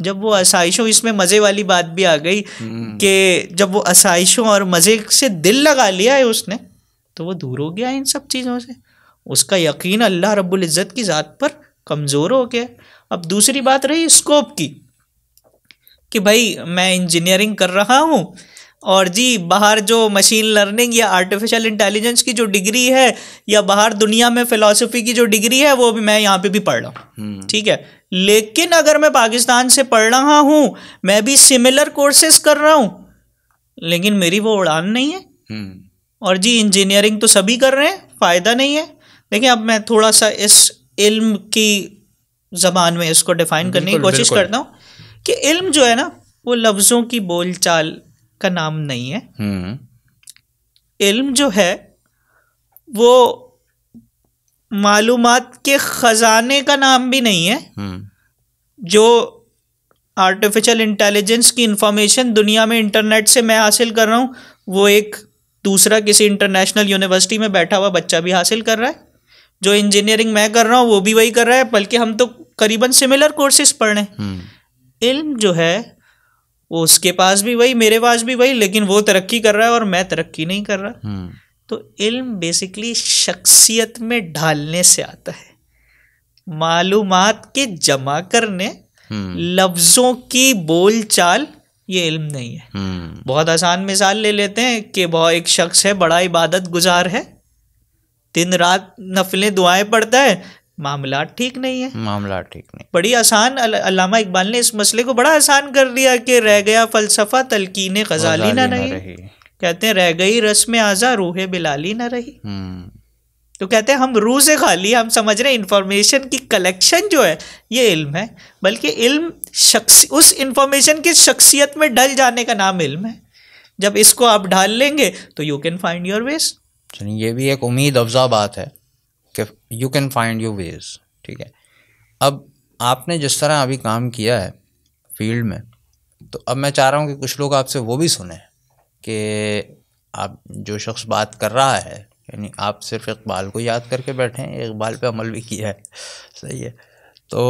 जब वो आसाइशों इसमें मज़े वाली बात भी आ गई हम्म। कि जब वो आसाइशों और मज़े से दिल लगा लिया है उसने तो वो दूर हो गया इन सब चीज़ों से उसका यकीन अल्लाह रब्बुल इज़्ज़त की ज़ात पर कमज़ोर हो गया अब दूसरी बात रही स्कोप की कि भाई मैं इंजीनियरिंग कर रहा हूँ और जी बाहर जो मशीन लर्निंग या आर्टिफिशियल इंटेलिजेंस की जो डिग्री है या बाहर दुनिया में फिलोसफी की जो डिग्री है वो भी मैं यहाँ पे भी पढ़ रहा हूँ हम्म। ठीक है लेकिन अगर मैं पाकिस्तान से पढ़ रहा हूँ मैं भी सिमिलर कोर्सेज कर रहा हूँ लेकिन मेरी वो उड़ान नहीं है हम्म। और जी इंजीनियरिंग तो सभी कर रहे हैं फ़ायदा नहीं है देखिए अब मैं थोड़ा सा इस इल्म की जबान में इसको डिफाइन करने की कोशिश करता हूँ कि इल्म जो है ना वो लफ्ज़ों की बोलचाल का नाम नहीं है हम्म। इल्म जो है वो मालूम के ख़जाने का नाम भी नहीं है हम्म। जो आर्टिफिशियल इंटेलिजेंस की इंफॉर्मेशन दुनिया में इंटरनेट से मैं हासिल कर रहा हूँ वो एक दूसरा किसी इंटरनेशनल यूनिवर्सिटी में बैठा हुआ बच्चा भी हासिल कर रहा है जो इंजीनियरिंग मैं कर रहा हूँ वो भी वही कर रहा है बल्कि हम तो करीबन सिमिलर कोर्सेज पढ़ रहे हैं हम्म। इल्म जो है वो उसके पास भी वही मेरे पास भी वही लेकिन वो तरक्की कर रहा है और मैं तरक्की नहीं कर रहा हम्म। तो इल्म बेसिकली शख्सियत में ढालने से आता है मालूम के जमा करने हम्म। लफ्जों की बोल चाल ये इल्म नहीं है हम्म। बहुत आसान मिसाल ले लेते हैं कि बहुत एक शख्स है बड़ा इबादत गुजार है दिन रात नफलें दुआएं पढ़ता है मामला ठीक नहीं है मामला ठीक नहीं बड़ी आसान अलामा इकबाल ने इस मसले को बड़ा आसान कर दिया कि रह गया फलसफा तलकीन गजाली ना नहीं रही। कहते हैं रह गई रस्म आजा रूह बिलाली ना रही हम्म। तो कहते हैं हम रूह से खाली हम समझ रहे हैं इन्फॉर्मेशन की कलेक्शन जो है ये इल्म है बल्कि इल्म शख्स उस इन्फॉर्मेशन की शख्सियत में ढल जाने का नाम इल्म है जब इसको आप ढाल लेंगे तो you can find your west चलिए ये भी एक उम्मीद अफजा बात है कि you can find your ways ठीक है अब आपने जिस तरह अभी काम किया है फील्ड में तो अब मैं चाह रहा हूँ कि कुछ लोग आपसे वो भी सुने कि आप जो शख्स बात कर रहा है यानी आप सिर्फ इकबाल को याद करके बैठे हैं इकबाल पे अमल भी किया है सही है तो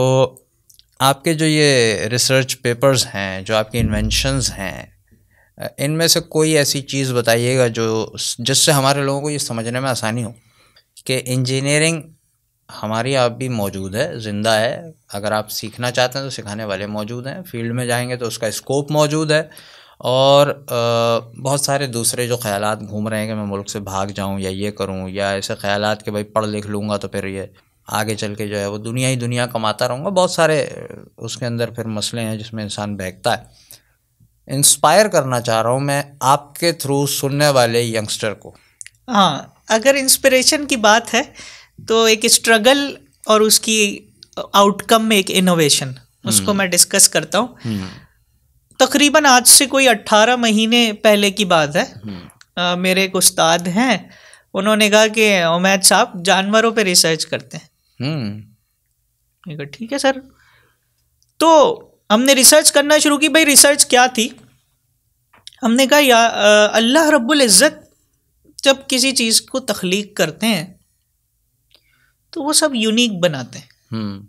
आपके जो ये रिसर्च पेपर्स हैं जो आपके इन्वेंशंस हैं इनमें से कोई ऐसी चीज़ बताइएगा जो जिससे हमारे लोगों को ये समझने में आसानी हो कि इंजीनियरिंग हमारी आप भी मौजूद है ज़िंदा है अगर आप सीखना चाहते हैं तो सिखाने वाले मौजूद हैं फील्ड में जाएंगे तो उसका स्कोप मौजूद है और बहुत सारे दूसरे जो ख्याल घूम रहे हैं कि मैं मुल्क से भाग जाऊं या ये करूं या ऐसे ख्याल कि भाई पढ़ लिख लूँगा तो फिर ये आगे चल के जो है वो दुनिया ही दुनिया कमाता रहूँगा बहुत सारे उसके अंदर फिर मसले हैं जिसमें इंसान बहकता है इंस्पायर करना चाह रहा हूँ मैं आपके थ्रू सुनने वाले यंगस्टर को हाँ अगर इंस्पिरेशन की बात है तो एक स्ट्रगल और उसकी आउटकम में एक इनोवेशन उसको हम्म। मैं डिस्कस करता हूँ हम्म। तकरीबन आज से कोई 18 महीने पहले की बात है आ, हम्म। मेरे एक उस्ताद हैं उन्होंने कहा कि उमैद साहब जानवरों पर रिसर्च करते हैं ठीक है सर तो हमने रिसर्च करना शुरू की भाई रिसर्च क्या थी हमने कहा या अल्लाह रब्बुल इज़्ज़त जब किसी चीज़ को तख्लीक करते हैं तो वो सब यूनिक बनाते हैं हम्म।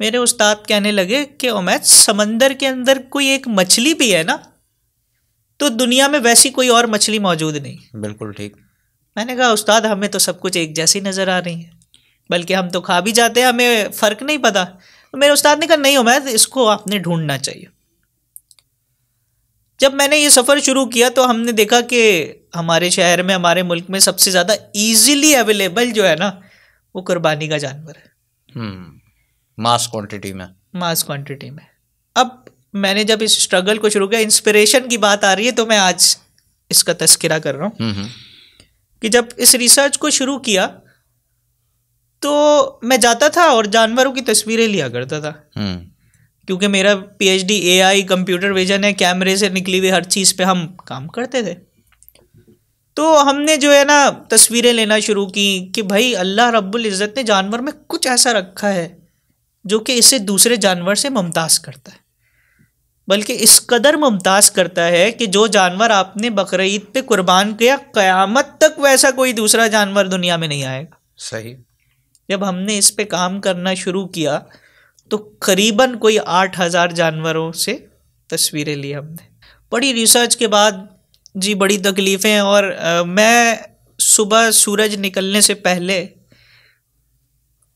मेरे उस्ताद कहने लगे कि उमैद समंदर के अंदर कोई एक मछली भी है ना तो दुनिया में वैसी कोई और मछली मौजूद नहीं बिल्कुल ठीक मैंने कहा उस्ताद हमें तो सब कुछ एक जैसी नज़र आ रही है बल्कि हम तो खा भी जाते हैं हमें फ़र्क नहीं पता तो मेरे उस्ताद ने कहा नहीं उमैद इसको आपने ढूंढना चाहिए जब मैंने ये सफ़र शुरू किया तो हमने देखा कि हमारे शहर में हमारे मुल्क में सबसे ज़्यादा ईजिली अवेलेबल जो है ना वो कुर्बानी का जानवर है मास हम्म, क्वांटिटी में मास क्वांटिटी में अब मैंने जब इस स्ट्रगल को शुरू किया इंस्पिरेशन की बात आ रही है तो मैं आज इसका तस्करा कर रहा हूँ हम्म, हम्म। कि जब इस रिसर्च को शुरू किया तो मैं जाता था और जानवरों की तस्वीरें लिया करता था क्योंकि मेरा पीएचडी एआई कंप्यूटर विजन है कैमरे से निकली हुई हर चीज़ पे हम काम करते थे तो हमने जो है ना तस्वीरें लेना शुरू की कि भाई अल्लाह रब्बुल इज़्ज़त ने जानवर में कुछ ऐसा रखा है जो कि इसे दूसरे जानवर से मुमताज़ करता है बल्कि इस कदर मुमताज़ करता है कि जो जानवर आपने बकरीद पे कुर्बान किया क़यामत तक वैसा कोई दूसरा जानवर दुनिया में नहीं आएगा सही जब हमने इस पे काम करना शुरू किया तो करीबन कोई आठ हज़ार जानवरों से तस्वीरें ली हमने बड़ी रिसर्च के बाद जी बड़ी तकलीफ़ें और आ, मैं सुबह सूरज निकलने से पहले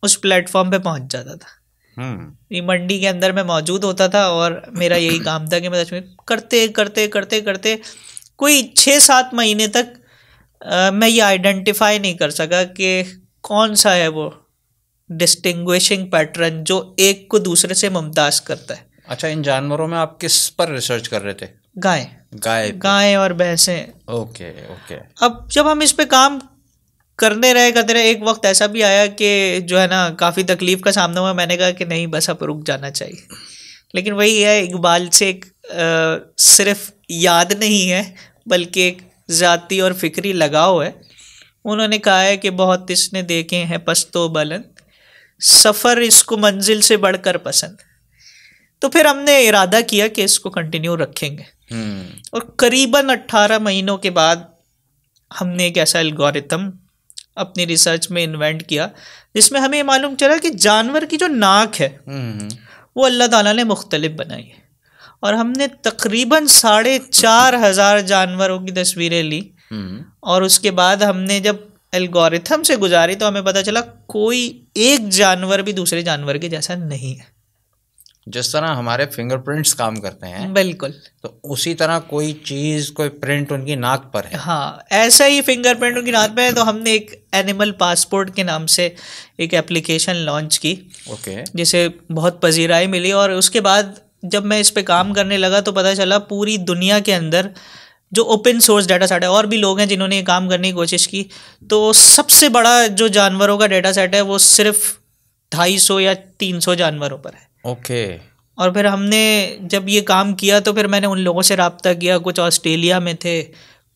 उस प्लेटफॉर्म पे पहुंच जाता था हम्म। ये मंडी के अंदर मैं मौजूद होता था और मेरा यही काम था कि मैं दस करते करते करते करते कोई छः सात महीने तक आ, मैं ये आइडेंटिफाई नहीं कर सका कि कौन सा है वो डिस्टिंग्विशिंग पैटर्न जो एक को दूसरे से मुमताज करता है अच्छा इन जानवरों में आप किस पर रिसर्च कर रहे थे गाय गाय गाय और भैंसें ओके ओके अब जब हम इस पे काम करने रहे करते रहे एक वक्त ऐसा भी आया कि जो है ना काफ़ी तकलीफ का सामना हुआ मैंने कहा कि नहीं बस अब रुक जाना चाहिए लेकिन वही है इकबाल से एक आ, सिर्फ याद नहीं है बल्कि एक ज़ाती और फिक्री लगाव है उन्होंने कहा है कि बहुत इसने देखे हैं पस्तो बलंद सफ़र इसको मंजिल से बढ़कर पसंद तो फिर हमने इरादा किया कि इसको कंटिन्यू रखेंगे हम्म। और करीबन 18 महीनों के बाद हमने एक ऐसा एल्गोरिथम अपनी रिसर्च में इन्वेंट किया जिसमें हमें मालूम चला कि जानवर की जो नाक है हम्म। वो अल्लाह ताला ने मुख्तलिफ बनाई है और हमने तकरीबन साढ़े चार हज़ार जानवरों की तस्वीरें ली हम्म। और उसके बाद हमने जब एल्गोरिथम से गुजारी तो हमें पता चला कोई एक जानवर भी दूसरे जानवर के जैसा नहीं है जिस तरह हमारे फिंगरप्रिंट्स काम करते हैं बिल्कुल तो उसी तरह कोई चीज़ कोई प्रिंट उनकी नाक पर है हाँ ऐसा ही फिंगरप्रिंट उनकी नाक पर है तो हमने एक एनिमल पासपोर्ट के नाम से एक एप्लीकेशन लॉन्च की ओके जिसे बहुत पजीराई मिली और उसके बाद जब मैं इस पे काम करने लगा तो पता चला पूरी दुनिया के अंदर जो ओपन सोर्स डाटा सेट है और भी लोग हैं जिन्होंने ये काम करने की कोशिश की तो सबसे बड़ा जो जानवरों का डाटा सेट है वो सिर्फ ढाई सौ या तीन सौ जानवरों पर है ओके okay. और फिर हमने जब ये काम किया तो फिर मैंने उन लोगों से रबता किया कुछ ऑस्ट्रेलिया में थे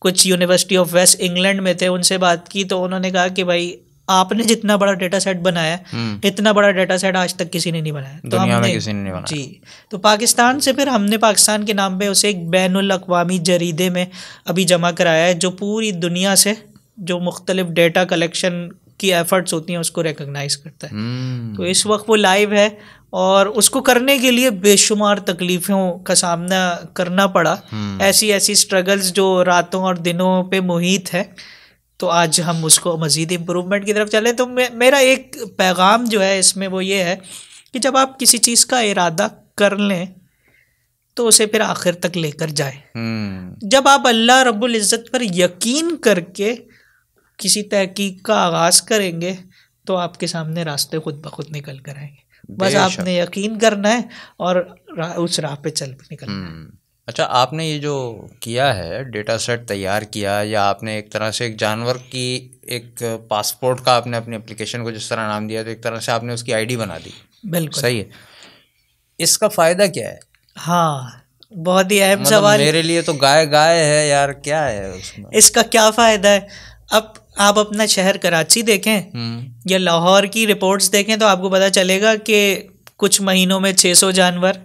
कुछ यूनिवर्सिटी ऑफ वेस्ट इंग्लैंड में थे उनसे बात की तो उन्होंने कहा कि भाई आपने जितना बड़ा डेटा सेट बनाया हम्म। इतना बड़ा डेटा सेट आज तक किसी ने नहीं बनाया तो हमने किसी ने नहीं बनाया जी तो पाकिस्तान से फिर हमने पाकिस्तान के नाम पे उसे एक बैन अवी जरीदे में अभी जमा कराया है जो पूरी दुनिया से जो मुख्तलिफ डेटा कलेक्शन की एफर्ट्स होती हैं उसको रिकोगनाइज करता है हम्म। तो इस वक्त वो लाइव है और उसको करने के लिए बेशुमार तकलीफ़ों का सामना करना पड़ा ऐसी ऐसी स्ट्रगल्स जो रातों और दिनों पे मुहित है तो आज हम उसको मज़ीद इम्प्रूवमेंट की तरफ चलें तो मे, मेरा एक पैगाम जो है इसमें वो ये है कि जब आप किसी चीज़ का इरादा कर लें तो उसे फिर आखिर तक लेकर जाए हम्म। जब आप अल्लाह रब्बुल इज़्ज़त पर यकीन करके किसी तहकीक का आगाज़ करेंगे तो आपके सामने रास्ते खुद ब खुद निकल कर आएंगे बस आपने यकीन करना है और रा, उस राह पे चल निकलना है हम्म। अच्छा आपने ये जो किया है डेटा सेट तैयार किया या आपने एक तरह से एक जानवर की एक पासपोर्ट का आपने अपने एप्लीकेशन को जिस तरह नाम दिया तो एक तरह से आपने उसकी आईडी बना दी बिल्कुल सही है इसका फ़ायदा क्या है हाँ बहुत ही अहम मतलब सवाल मेरे लिए तो गाय गाय है यार क्या है उसमें इसका क्या फ़ायदा है अब आप अपना शहर कराची देखें हम्म। या लाहौर की रिपोर्ट्स देखें तो आपको पता चलेगा कि कुछ महीनों में 600 जानवर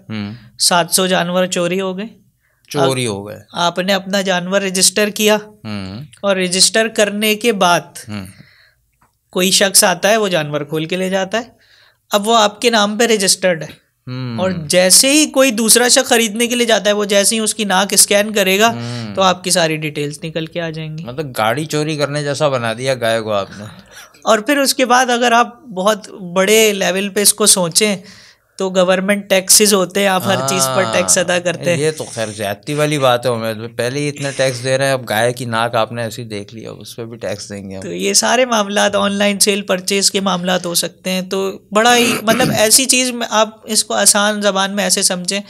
700 हम्म। जानवर चोरी हो गए चोरी हो गए आपने अपना जानवर रजिस्टर किया हम्म। और रजिस्टर करने के बाद हम्म। कोई शख्स आता है वो जानवर खोल के ले जाता है अब वो आपके नाम पे रजिस्टर्ड है हम्म। और जैसे ही कोई दूसरा शख्स खरीदने के लिए जाता है वो जैसे ही उसकी नाक स्कैन करेगा तो आपकी सारी डिटेल्स निकल के आ जाएंगी मतलब गाड़ी चोरी करने जैसा बना दिया गाय को आपने और फिर उसके बाद अगर आप बहुत बड़े लेवल पे इसको सोचें तो गवर्नमेंट टैक्सेस होते हैं आप हर चीज पर टैक्स हाँ, अदा करते हैं ये तो खैर ज्यादती वाली बात है उमेद तो पहले ही इतना टैक्स दे रहे हैं अब गाय की नाक आपने ऐसी देख लिया उस पर भी टैक्स देंगे तो ये सारे मामला ऑनलाइन सेल परचेज के मामला हो सकते हैं तो बड़ा ही मतलब ऐसी चीज में आप इसको आसान जबान में ऐसे समझें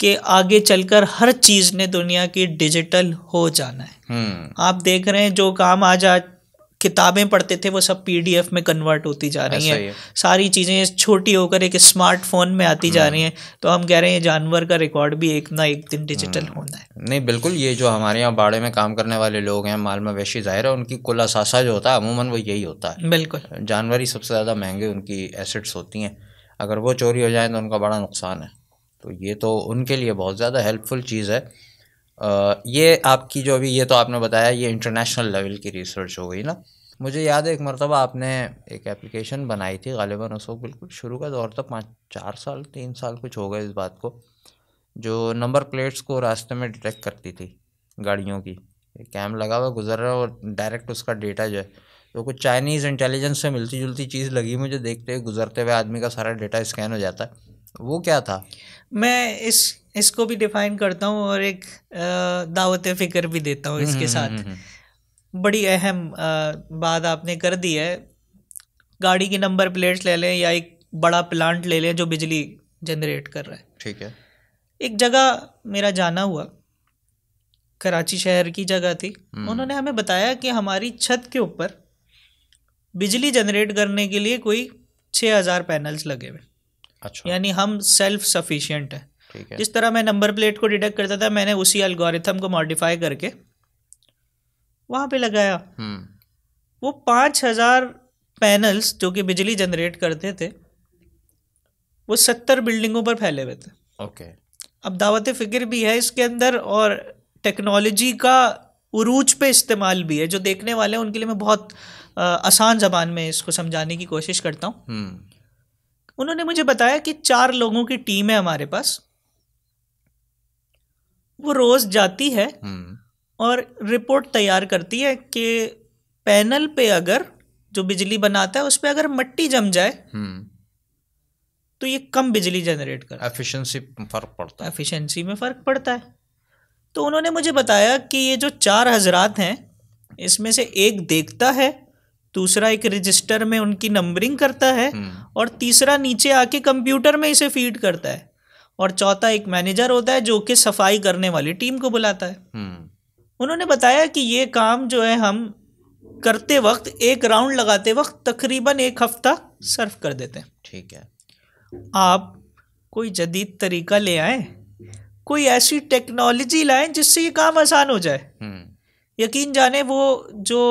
कि आगे चलकर हर चीज ने दुनिया की डिजिटल हो जाना है हम्म। आप देख रहे हैं जो काम आज आज किताबें पढ़ते थे वो सब पीडीएफ में कन्वर्ट होती जा रही हैं है। सारी चीज़ें छोटी होकर एक स्मार्टफोन में आती जा रही हम्म। हैं तो हम कह रहे हैं जानवर का रिकॉर्ड भी एक ना एक दिन डिजिटल हम्म। होना है नहीं बिल्कुल ये जो हमारे यहाँ बाड़े में काम करने वाले लोग हैं माल मवेशी ज़ाहिर है उनकी कुल असासा जो होता है अमूमन वो यही होता है बिल्कुल जानवर ही सबसे ज़्यादा महंगे उनकी एसेट्स होती हैं अगर वो चोरी हो जाए तो उनका बड़ा नुकसान है तो ये तो उनके लिए बहुत ज़्यादा हेल्पफुल चीज़ है ये आपकी जो अभी ये तो आपने बताया ये इंटरनेशनल लेवल की रिसर्च हो गई ना मुझे याद है एक मरतबा आपने एक एप्लीकेशन बनाई थी गालिबा उस वक्त बिल्कुल शुरू का दौर था पाँच चार साल तीन साल कुछ हो गए इस बात को जो नंबर प्लेट्स को रास्ते में डिटेक्ट करती थी गाड़ियों की कैम लगा हुआ गुजर रहा है और डायरेक्ट उसका डेटा जो है तो कुछ चाइनीज़ इंटेलिजेंस से मिलती जुलती चीज़ लगी मुझे देखते गुजरते हुए आदमी का सारा डेटा स्कैन हो जाता है वो क्या था मैं इस इसको भी डिफाइन करता हूँ और एक दावत फ़िक्र भी देता हूँ इसके हम्म, हम्म, साथ हम्म, बड़ी अहम बात आपने कर दी है गाड़ी की नंबर प्लेट्स ले लें या एक बड़ा प्लांट ले लें जो बिजली जनरेट कर रहा है ठीक है एक जगह मेरा जाना हुआ कराची शहर की जगह थी उन्होंने हमें बताया कि हमारी छत के ऊपर बिजली जनरेट करने के लिए कोई छः हज़ार पैनल्स लगे हुए अच्छा यानी हम सेल्फ सफिशिएंट हैं है जिस तरह मैं नंबर प्लेट को डिटेक्ट करता था मैंने उसी एल्गोरिथम को मॉडिफाई करके वहाँ पे लगाया हम्म। वो पाँच हज़ार पैनल्स जो कि बिजली जनरेट करते थे वो सत्तर बिल्डिंगों पर फैले हुए थे ओके अब दावत फ़िक्र भी है इसके अंदर और टेक्नोलॉजी का उरूज पे इस्तेमाल भी है जो देखने वाले हैं उनके लिए मैं बहुत आ, आसान जबान में इसको समझाने की कोशिश करता हूँ हम्म। उन्होंने मुझे बताया कि चार लोगों की टीम है हमारे पास वो रोज जाती है हम्म। और रिपोर्ट तैयार करती है कि पैनल पे अगर जो बिजली बनाता है उस पर अगर मट्टी जम जाए हम्म। तो ये कम बिजली जनरेट कर एफिशिएंसी फर्क पड़ता है एफिशिएंसी में फ़र्क पड़ता है तो उन्होंने मुझे बताया कि ये जो चार हजरात हैं इसमें से एक देखता है दूसरा एक रजिस्टर में उनकी नंबरिंग करता है हम्म। और तीसरा नीचे आके कंप्यूटर में इसे फीड करता है और चौथा एक मैनेजर होता है जो कि सफाई करने वाली टीम को बुलाता है हम्म। उन्होंने बताया कि ये काम जो है हम करते वक्त एक राउंड लगाते वक्त तकरीबन एक हफ्ता सर्व कर देते हैं ठीक है आप कोई जदीद तरीका ले आए कोई ऐसी टेक्नोलॉजी लाएं जिससे ये काम आसान हो जाए हम्म। यकीन जाने वो जो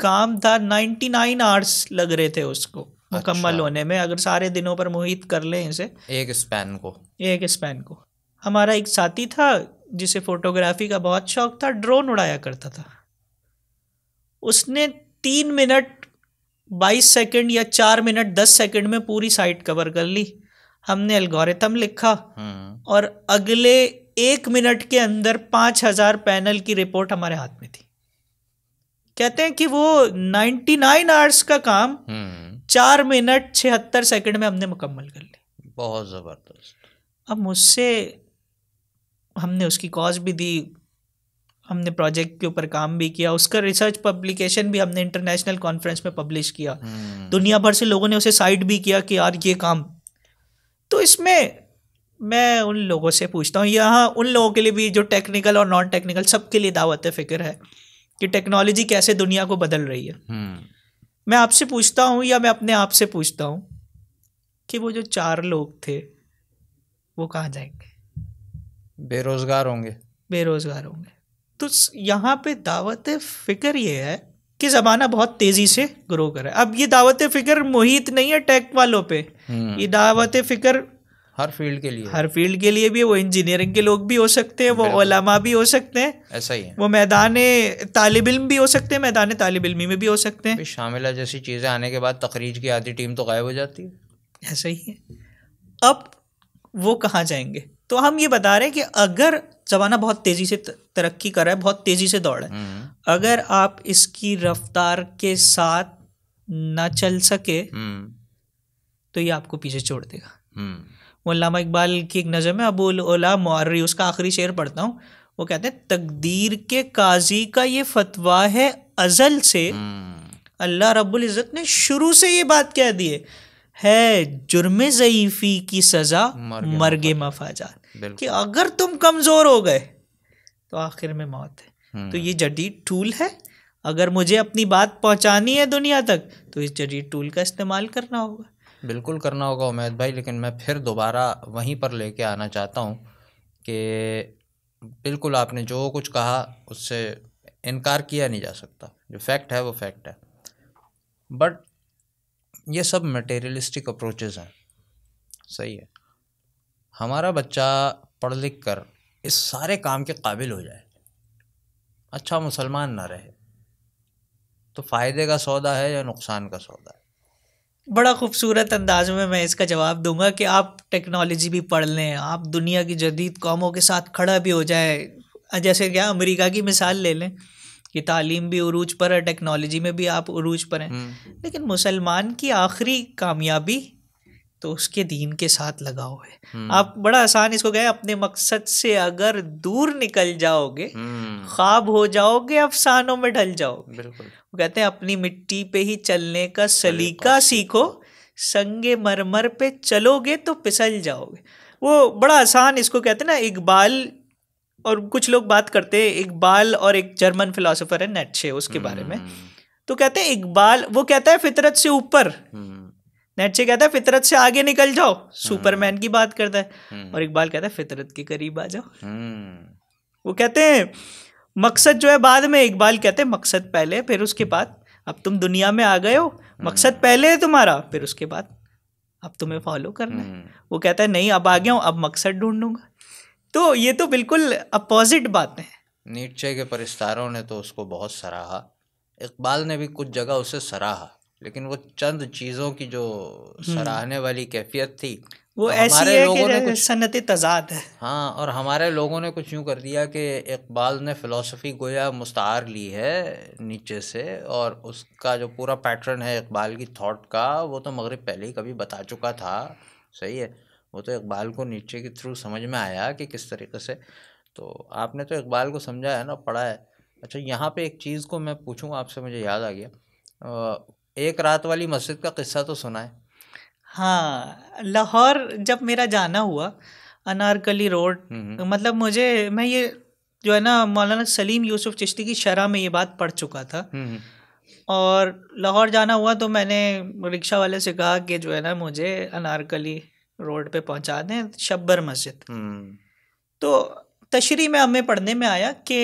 काम था नाइन्टी नाइन आवर्स लग रहे थे उसको मुकम्मल अच्छा। होने में अगर सारे दिनों पर मुहित कर लें इसे एक स्पैन को एक स्पैन को हमारा एक साथी था जिसे फोटोग्राफी का बहुत शौक था ड्रोन उड़ाया करता था उसने तीन मिनट बाईस सेकंड या चार मिनट दस सेकंड में पूरी साइट कवर कर ली हमने एल्गोरिथम लिखा हम्म। और अगले एक मिनट के अंदर पाँच हजार पैनल की रिपोर्ट हमारे हाथ में थी कहते हैं कि वो नाइन्टी नाइन आवर्स का काम हम्म। चार मिनट छिहत्तर सेकंड में हमने मुकम्मल कर ली बहुत ज़बरदस्त अब मुझसे हमने उसकी कॉज भी दी हमने प्रोजेक्ट के ऊपर काम भी किया उसका रिसर्च पब्लिकेशन भी हमने इंटरनेशनल कॉन्फ्रेंस में पब्लिश किया हम्म। दुनिया भर से लोगों ने उसे साइड भी किया कि यार ये काम तो इसमें मैं उन लोगों से पूछता हूँ यहाँ उन लोगों के लिए भी जो टेक्निकल और नॉन टेक्निकल सबके लिए दावत फ़िक्र है कि टेक्नोलॉजी कैसे दुनिया को बदल रही है हम्म। मैं आपसे पूछता हूँ या मैं अपने आप से पूछता हूँ कि वो जो चार लोग थे वो कहाँ जाएंगे बेरोजगार होंगे बेरोजगार होंगे तो यहाँ पे दावत फिक्र ये है कि ज़माना बहुत तेज़ी से ग्रो कर रहा है अब ये दावत फ़िक्र मोहित नहीं है टेक वालों पे हम्म। ये दावत फ़िक्र हर फील्ड के लिए हर फील्ड के लिए भी वो इंजीनियरिंग के लोग भी हो सकते हैं वो ओलामा भी हो सकते हैं ऐसा ही है वो मैदान तालब इम भी हो सकते हैं मैदान तालब इलमी में भी हो सकते हैं है जैसी चीज़ें आने के बाद तकरीज की आधी टीम तो गायब हो जाती है ऐसा ही है अब वो कहाँ जाएंगे तो हम ये बता रहे हैं कि अगर ज़माना बहुत तेज़ी से तरक्की कर रहा है बहुत तेज़ी से दौड़ है हम्म। अगर आप इसकी रफ्तार के साथ ना चल सके हम्म। तो ये आपको पीछे छोड़ देगा हम्म। मौलामा इकबाल की एक नज़म है अबुल ओला मौर्री उसका आखिरी शेर पढ़ता हूँ वो कहते हैं तकदीर के काजी का ये फतवा है अजल से हम्म। अल्लाह रब्बुल इज़्ज़त ने शुरू से ये बात कह दी है जुर्म ज़ईफ़ी की सज़ा मर्ग मफाजा कि अगर तुम कमज़ोर हो गए तो आखिर में मौत है हम्म। तो ये जदीद टूल है अगर मुझे अपनी बात पहुंचानी है दुनिया तक तो इस जदीद टूल का इस्तेमाल करना होगा बिल्कुल करना होगा उमेद भाई लेकिन मैं फिर दोबारा वहीं पर लेके आना चाहता हूँ कि बिल्कुल आपने जो कुछ कहा उससे इनकार किया नहीं जा सकता जो फैक्ट है वो फैक्ट है बट ये सब मटेरियलिस्टिक अप्रोचेज़ हैं सही है हमारा बच्चा पढ़ लिख कर इस सारे काम के काबिल हो जाए अच्छा मुसलमान ना रहे तो फ़ायदे का सौदा है या नुकसान का सौदा है बड़ा खूबसूरत अंदाज में मैं इसका जवाब दूंगा कि आप टेक्नोलॉजी भी पढ़ लें आप दुनिया की जदीद कौमों के साथ खड़ा भी हो जाए जैसे क्या अमेरिका की मिसाल ले लें कि तालीम भी उरूज पर है टेक्नोलॉजी में भी आप उरूज पर हैं हम्म। लेकिन मुसलमान की आखिरी कामयाबी तो उसके दीन के साथ लगाओ है हम्म। आप बड़ा आसान इसको कहें अपने मकसद से अगर दूर निकल जाओगे हम्म। ख्वाब हो जाओगे अफसानों में ढल जाओगे बिल्कुल वो कहते हैं अपनी मिट्टी पे ही चलने का सलीका सीखो संगे मरमर पे चलोगे तो पिसल जाओगे वो बड़ा आसान इसको कहते हैं ना इकबाल और कुछ लोग बात करते हैं इकबाल और एक जर्मन फिलोसोफर है नेटे उसके बारे में हम्म। तो कहते हैं इकबाल वो कहता है फितरत से ऊपर नेटचे कहता है फितरत से आगे निकल जाओ हम्म। सुपरमैन की बात करता है हम्म। और इकबाल कहता है फितरत के करीब आ जाओ हम्म। वो कहते हैं मकसद जो है बाद में इकबाल कहते हैं मकसद पहले फिर उसके बाद अब तुम दुनिया में आ गए हो मकसद पहले है तुम्हारा फिर उसके बाद अब तुम्हें फॉलो करना है वो कहता है नहीं अब आ गया हूँ अब मकसद ढूंढूंगा तो ये तो बिल्कुल अपोजिट बात है नीचे के परिस्तारों ने तो उसको बहुत सराहा इकबाल ने भी कुछ जगह उसे सराहा लेकिन वो चंद चीज़ों की जो हम्म। सराहने वाली कैफियत थी वो तो ऐसी हमारे है लोगों कुछ सनती तजाद है हाँ और हमारे लोगों ने कुछ यूँ कर दिया कि इकबाल ने फ़िलासफ़ी गोया मुस्तार ली है नीचे से और उसका जो पूरा पैटर्न है इकबाल की थॉट का वो तो मगरब पहले ही कभी बता चुका था सही है वो तो इकबाल को नीचे के थ्रू समझ में आया कि किस तरीके से तो आपने तो इकबाल को समझा है ना पढ़ा है अच्छा यहाँ पे एक चीज़ को मैं पूछूँ आपसे मुझे याद आ गया एक रात वाली मस्जिद का किस्सा तो सुना है हाँ लाहौर जब मेरा जाना हुआ अनारकली रोड हम्म। मतलब मुझे मैं ये जो है ना मौलाना सलीम यूसुफ चिश्ती की शरह में ये बात पढ़ चुका था हम्म। और लाहौर जाना हुआ तो मैंने रिक्शा वाले से कहा कि जो है ना मुझे अनारकली रोड पे पहुंचा दें शब्बर मस्जिद हम्म। तो तशरी में हमें पढ़ने में आया कि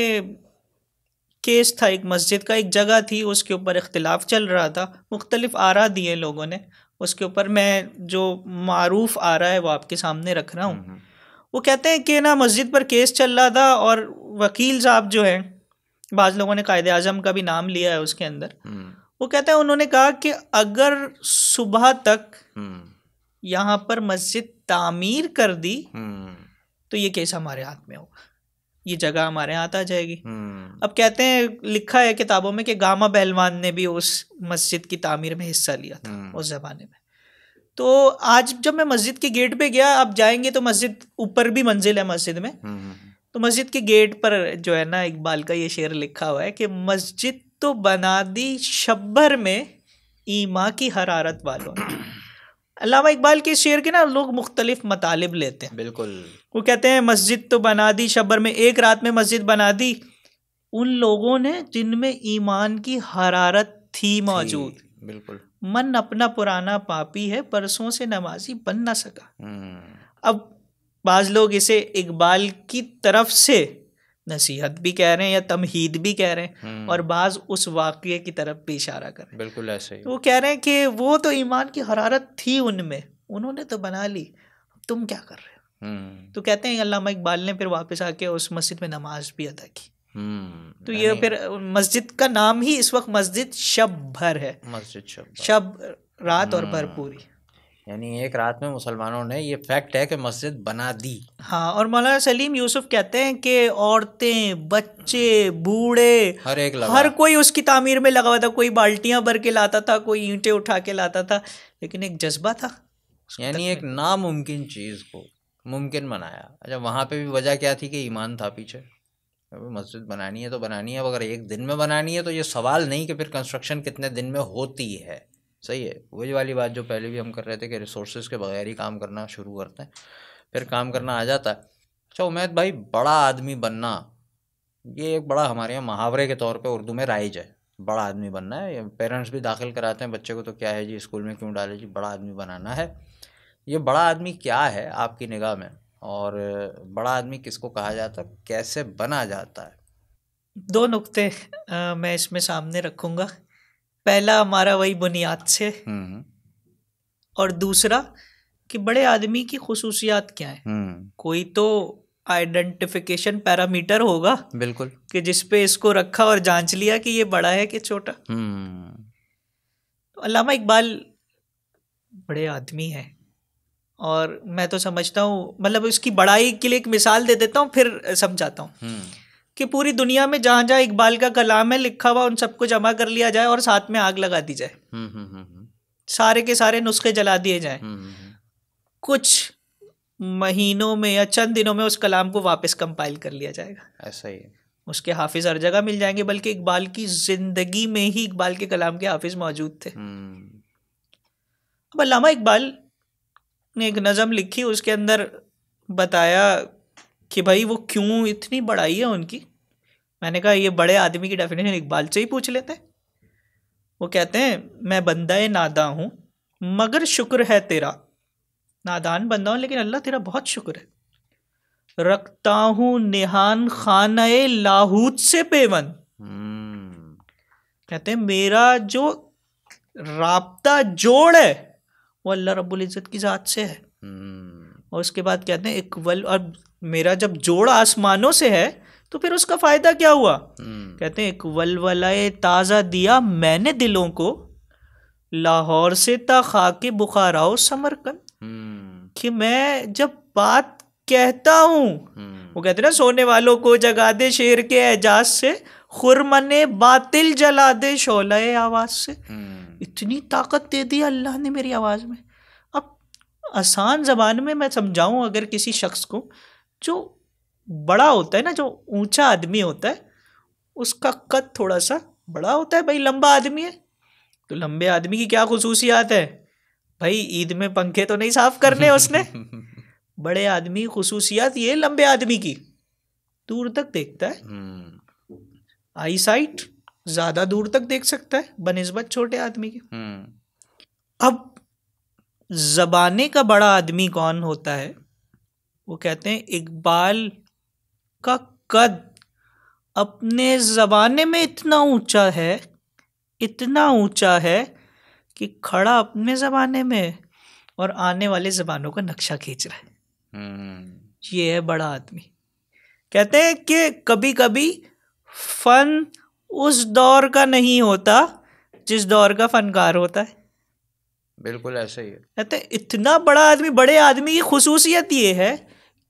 केस था एक मस्जिद का एक जगह थी उसके ऊपर इख्तलाफ चल रहा था मुख्तलिफ आरा दिए लोगों ने उसके ऊपर मैं जो मरूफ आ रहा है वो आपके सामने रख रहा हूँ हम्म, हम्म। वो कहते हैं कि ना मस्जिद पर केस चल रहा था और वकील साहब जो हैं बाज़ लोगों ने कायद अजम का भी नाम लिया है उसके अंदर हम्म। वो कहते हैं उन्होंने कहा कि अगर सुबह तक यहाँ पर मस्जिद तामीर कर दी तो ये केस हमारे हाथ में होगा ये जगह हमारे यहाँ आता जाएगी हम्म। अब कहते हैं लिखा है किताबों में कि गामा पहलवान ने भी उस मस्जिद की तामीर में हिस्सा लिया था हम्म। उस ज़माने में तो आज जब मैं मस्जिद के गेट पे गया अब जाएंगे तो मस्जिद ऊपर भी मंजिल है मस्जिद में हम्म, तो मस्जिद के गेट पर जो है ना इकबाल का ये शेर लिखा हुआ है कि मस्जिद तो बना दी शब्बर में ईमा की हरारत वालों ने अलामा इकबाल के शेर के ना लोग मुख्तलिफ मतालब लेते हैं बिल्कुल वो कहते हैं मस्जिद तो बना दी शबर में एक रात में मस्जिद बना दी उन लोगों ने जिनमें ईमान की हरारत थी मौजूद बिल्कुल मन अपना पुराना पापी है परसों से नमाजी बन ना सका हम्म। अब बाज लोग इसे इकबाल की तरफ से नसीहत भी कह रहे हैं या तमहीद भी कह रहे हैं हम्म। और बाज उस वाक़े की तरफ भी इशारा कर रहे हैं बिल्कुल ऐसे ही तो वो कह रहे हैं कि वो तो ईमान की हरारत थी उनमें उन्होंने तो बना ली तुम क्या कर रहे हो हम्म। तो कहते हैं अल्लाह इकबाल ने फिर वापस आके उस मस्जिद में नमाज भी अदा की हम्म, तो ये फिर मस्जिद का नाम ही इस वक्त मस्जिद शब भर है मस्जिद शब शब रात और भर पूरी यानी एक रात में मुसलमानों ने ये फैक्ट है कि मस्जिद बना दी हाँ और मौलाना सलीम यूसुफ कहते हैं कि औरतें बच्चे बूढ़े हर एक लगा। हर कोई उसकी तामीर में लगा हुआ था कोई बाल्टियाँ भर के लाता था कोई ईंटे उठा के लाता था लेकिन एक जज्बा था यानी एक नामुमकिन चीज़ को मुमकिन बनाया अच्छा वहाँ पर भी वजह क्या थी कि ईमान था पीछे मस्जिद बनानी है तो बनानी है अगर एक दिन में बनानी है तो ये सवाल नहीं कि फिर कंस्ट्रक्शन कितने दिन में होती है सही है वही वाली बात जो पहले भी हम कर रहे थे कि रिसोर्सेज के बगैर ही काम करना शुरू करते हैं फिर काम करना आ जाता है अच्छा उमैद भाई बड़ा आदमी बनना ये एक बड़ा हमारे यहाँ मुहावरे के तौर पर उर्दू में राइज है बड़ा आदमी बनना है पेरेंट्स भी दाखिल कराते हैं बच्चे को तो क्या है जी स्कूल में क्यों डाले जी बड़ा आदमी बनाना है ये बड़ा आदमी क्या है आपकी निगाह में और बड़ा आदमी किसको कहा जाता है कैसे बना जाता है दो नुक्ते मैं इसमें सामने रखूँगा पहला हमारा वही बुनियाद से हम्म, हम्म। और दूसरा कि बड़े आदमी की खसूसियात क्या है हम्म। कोई तो आइडेंटिफिकेशन पैरामीटर होगा बिल्कुल कि जिसपे इसको रखा और जांच लिया कि ये बड़ा है कि छोटा तो अलामा इकबाल बड़े आदमी है और मैं तो समझता हूँ मतलब उसकी बड़ाई के लिए एक मिसाल दे देता हूँ फिर समझाता हूँ कि पूरी दुनिया में जहां जहां इकबाल का कलाम है लिखा हुआ उन सबको जमा कर लिया जाए और साथ में आग लगा दी जाए हम्म, हम्म, हम्म, सारे के सारे नुस्खे जला दिए जाए कुछ महीनों में या चंद दिनों में उस कलाम को वापस कंपाइल कर लिया जाएगा ऐसा ही उसके हाफिज हर जगह मिल जाएंगे बल्कि इकबाल की जिंदगी में ही इकबाल के कलाम के हाफिज मौजूद थे अब अलामा इकबाल ने एक नज़म लिखी उसके अंदर बताया कि भाई वो क्यों इतनी बड़ाई है उनकी मैंने कहा ये बड़े आदमी की डेफिनेशन इकबाल से ही पूछ लेते वो कहते हैं मैं बंदा नादा हूँ मगर शुक्र है तेरा नादान बंदा हूँ लेकिन अल्लाह तेरा बहुत शुक्र है रखता हूँ निहान ए लाहूत से पेवन कहते हैं मेरा जो रबता जोड़ है वो अल्लाह रब्बुल इज़्ज़त की ज़ात से है और उसके बाद कहते हैं इकबल और मेरा जब जोड़ आसमानों से है तो फिर उसका फायदा क्या हुआ हम्म। कहते हैं एक वलवलाए ताज़ा दिया मैंने दिलों को लाहौर से ता खाके बुखाराओ समरकंद हम्म। कि मैं जब बात कहता हूँ हम्म। वो कहते ना सोने वालों को जगा दे शेर के एजाज से खुरमने बातिल जला दे शोलाए आवाज़ से इतनी ताकत दे दी अल्लाह ने मेरी आवाज़ में अब आसान जबान में मैं समझाऊं अगर किसी शख्स को जो बड़ा होता है ना जो ऊंचा आदमी होता है उसका कद थोड़ा सा बड़ा होता है भाई लंबा आदमी है तो लंबे आदमी की क्या खसूसियात है भाई ईद में पंखे तो नहीं साफ करने उसने बड़े आदमी खसूसियात ये लंबे आदमी की दूर तक देखता है हम्म। आई साइट ज्यादा दूर तक देख सकता है बनस्बत छोटे आदमी की हम्म। अब जबाने का बड़ा आदमी कौन होता है वो कहते हैं इकबाल का कद अपने ज़माने में इतना ऊंचा है इतना ऊंचा है कि खड़ा अपने ज़माने में और आने वाले ज़मानों का नक्शा खींच रहा है हम्म। ये है बड़ा आदमी कहते हैं कि कभी कभी फ़न उस दौर का नहीं होता जिस दौर का फनकार होता है बिल्कुल ऐसा ही है कहते इतना बड़ा आदमी बड़े आदमी की खसूसियत ये है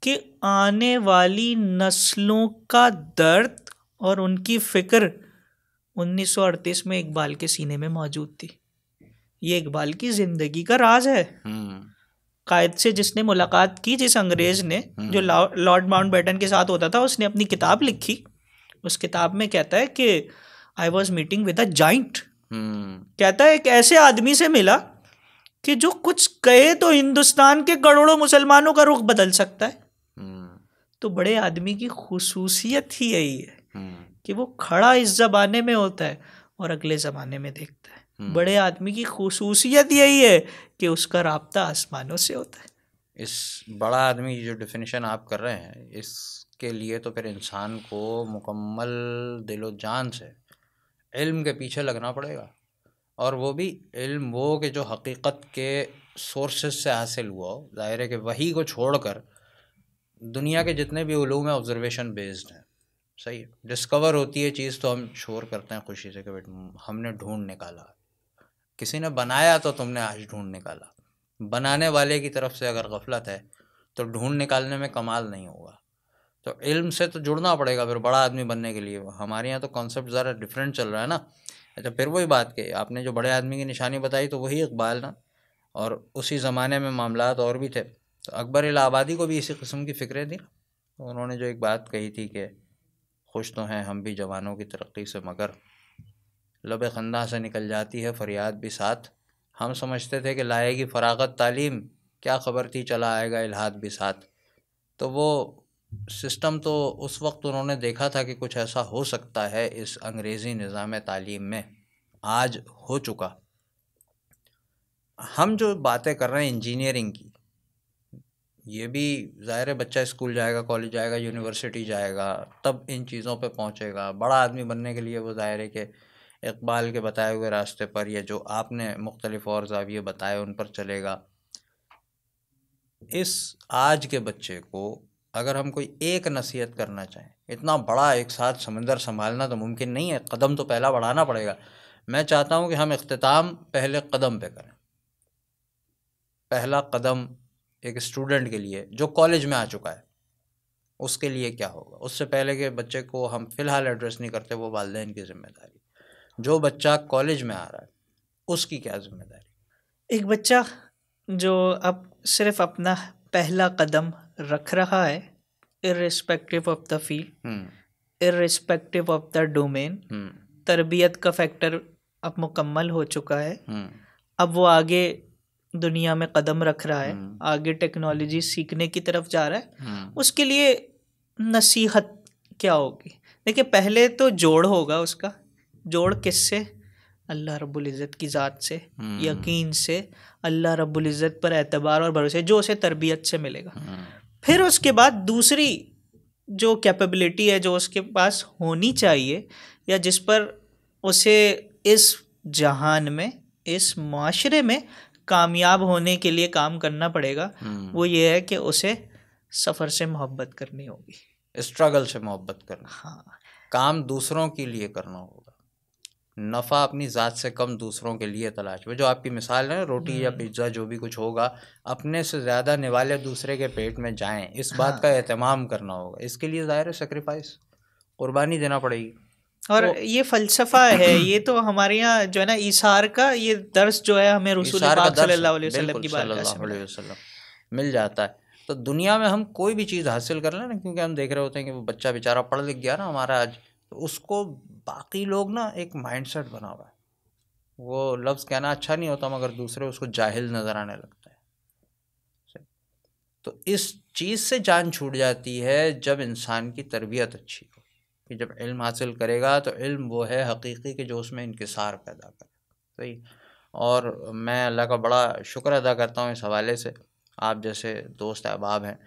कि आने वाली नस्लों का दर्द और उनकी फ़िक्र 1938 में इकबाल के सीने में मौजूद थी ये इकबाल की ज़िंदगी का राज है हम्म। कायद से जिसने मुलाकात की जिस अंग्रेज ने हम्म। जो लॉर्ड माउंट बैटन के साथ होता था उसने अपनी किताब लिखी उस किताब में कहता है कि I was meeting with a giant कहता है एक ऐसे आदमी से मिला कि जो कुछ कहे तो हिंदुस्तान के करोड़ों मुसलमानों का रुख बदल सकता है तो बड़े आदमी की खसूसियत ही यही है हम्म। कि वो खड़ा इस ज़माने में होता है और अगले ज़माने में देखता है हम्म। बड़े आदमी की खसूसियत यही है कि उसका रबता आसमानों से होता है इस बड़ा आदमी की जो डिफिनेशन आप कर रहे हैं इसके लिए तो फिर इंसान को मुकम्मल दिलो जान से इल्म के पीछे लगना पड़ेगा और वो भी इल्म वो कि जो हकीकत के सोर्सेज से हासिल हुआ हो ज़ाहिर है कि वही को छोड़कर दुनिया के जितने भी उलूम है ऑब्जरवेशन बेस्ड हैं सही है डिस्कवर होती है चीज़ तो हम शोर करते हैं खुशी से कि बेट हमने ढूंढ निकाला किसी ने बनाया तो तुमने आज ढूंढ निकाला बनाने वाले की तरफ से अगर गफलत है तो ढूंढ निकालने में कमाल नहीं होगा तो इल्म से तो जुड़ना पड़ेगा फिर बड़ा आदमी बनने के लिए हमारे यहाँ तो कॉन्सेप्ट ज़रा डिफरेंट चल रहा है ना अच्छा फिर वही बात कही आपने जो बड़े आदमी की निशानी बताई तो वही इकबाल ना और उसी ज़माने में मामला और भी थे तो अकबर इलाहाबादी को भी इसी कस्म की फ़िक्रें दी तो उन्होंने जो एक बात कही थी कि खुश तो हैं हम भी जवानों की तरक्की से मगर लब खंदा से निकल जाती है फरियाद भी साथ हम समझते थे कि लाएगी फरागत तालीम क्या खबर थी चला आएगा इलाहाद भी साथ तो वो सिस्टम तो उस वक्त उन्होंने देखा था कि कुछ ऐसा हो सकता है इस अंग्रेज़ी निज़ाम तालीम में आज हो चुका हम जो बातें कर रहे हैं इंजीनियरिंग की ये भी ज़ाहिर है बच्चा स्कूल जाएगा कॉलेज जाएगा यूनिवर्सिटी जाएगा तब इन चीज़ों पे पहुंचेगा बड़ा आदमी बनने के लिए वो ज़ाहिर है कि इकबाल के बताए हुए रास्ते पर या जो आपने मुख्तलिफ़ और जाविये बताए उन पर चलेगा इस आज के बच्चे को अगर हम कोई एक नसीहत करना चाहें इतना बड़ा एक साथ समंदर संभालना तो मुमकिन नहीं है कदम तो पहला बढ़ाना पड़ेगा मैं चाहता हूँ कि हम अख्ताम पहले कदम पे करें पहला कदम एक स्टूडेंट के लिए जो कॉलेज में आ चुका है उसके लिए क्या होगा उससे पहले के बच्चे को हम फ़िलहाल एड्रेस नहीं करते वो वालदे की जिम्मेदारी जो बच्चा कॉलेज में आ रहा है उसकी क्या जिम्मेदारी एक बच्चा जो अब सिर्फ अपना पहला कदम रख रहा है irrespective of the field irrespective of the domain तरबियत का फैक्टर अब मुकम्मल हो चुका है हम्म। अब वो आगे दुनिया में कदम रख रहा है हम्म। आगे टेक्नोलॉजी सीखने की तरफ जा रहा है हम्म। उसके लिए नसीहत क्या होगी देखिए पहले तो जोड़ होगा उसका जोड़ किससे अल्लाह रब्बुल इज़्ज़त की ज़ात से हम्म। यकीन से अल्लाह रब्बुल इज़्ज़त पर एतबार और भरोसे जो उसे तरबियत से मिलेगा फिर उसके बाद दूसरी जो कैपेबिलिटी है जो उसके पास होनी चाहिए या जिस पर उसे इस जहान में इस माशरे में कामयाब होने के लिए काम करना पड़ेगा हम्म। वो ये है कि उसे सफ़र से मोहब्बत करनी होगी स्ट्रगल से मोहब्बत करना हाँ काम दूसरों के लिए करना होगा नफ़ा अपनी ज़ात से कम दूसरों के लिए तलाश में जो आपकी मिसाल है रोटी या हम्म। पिज्ज़ा जो भी कुछ होगा अपने से ज़्यादा निवाले दूसरे के पेट में जाएं इस बात हाँ। का अहतमाम करना होगा इसके लिए ज़ाहिर है सेक्रीफाइस कुर्बानी देना पड़ेगी और तो, ये फलसफा है ये तो हमारे यहाँ जो है ना ईसार का ये दर्श जो है हमें रसूल मिल जाता है तो दुनिया में हम कोई भी चीज़ हासिल कर लें ना क्योंकि हम देख रहे होते हैं कि वो बच्चा बेचारा पढ़ लिख गया ना हमारा आज तो उसको बाकी लोग ना एक माइंडसेट बना हुआ है वो लफ्ज़ कहना अच्छा नहीं होता मगर दूसरे उसको जाहिल नज़र आने लगता है तो इस चीज़ से जान छूट जाती है जब इंसान की तरबियत अच्छी कि जब इल्म हासिल करेगा तो इल्म वो है हकीकी के जो उसमें इंकसार पैदा करे सही और मैं अल्लाह का बड़ा शुक्र अदा करता हूँ इस हवाले से आप जैसे दोस्त अहबाब हैं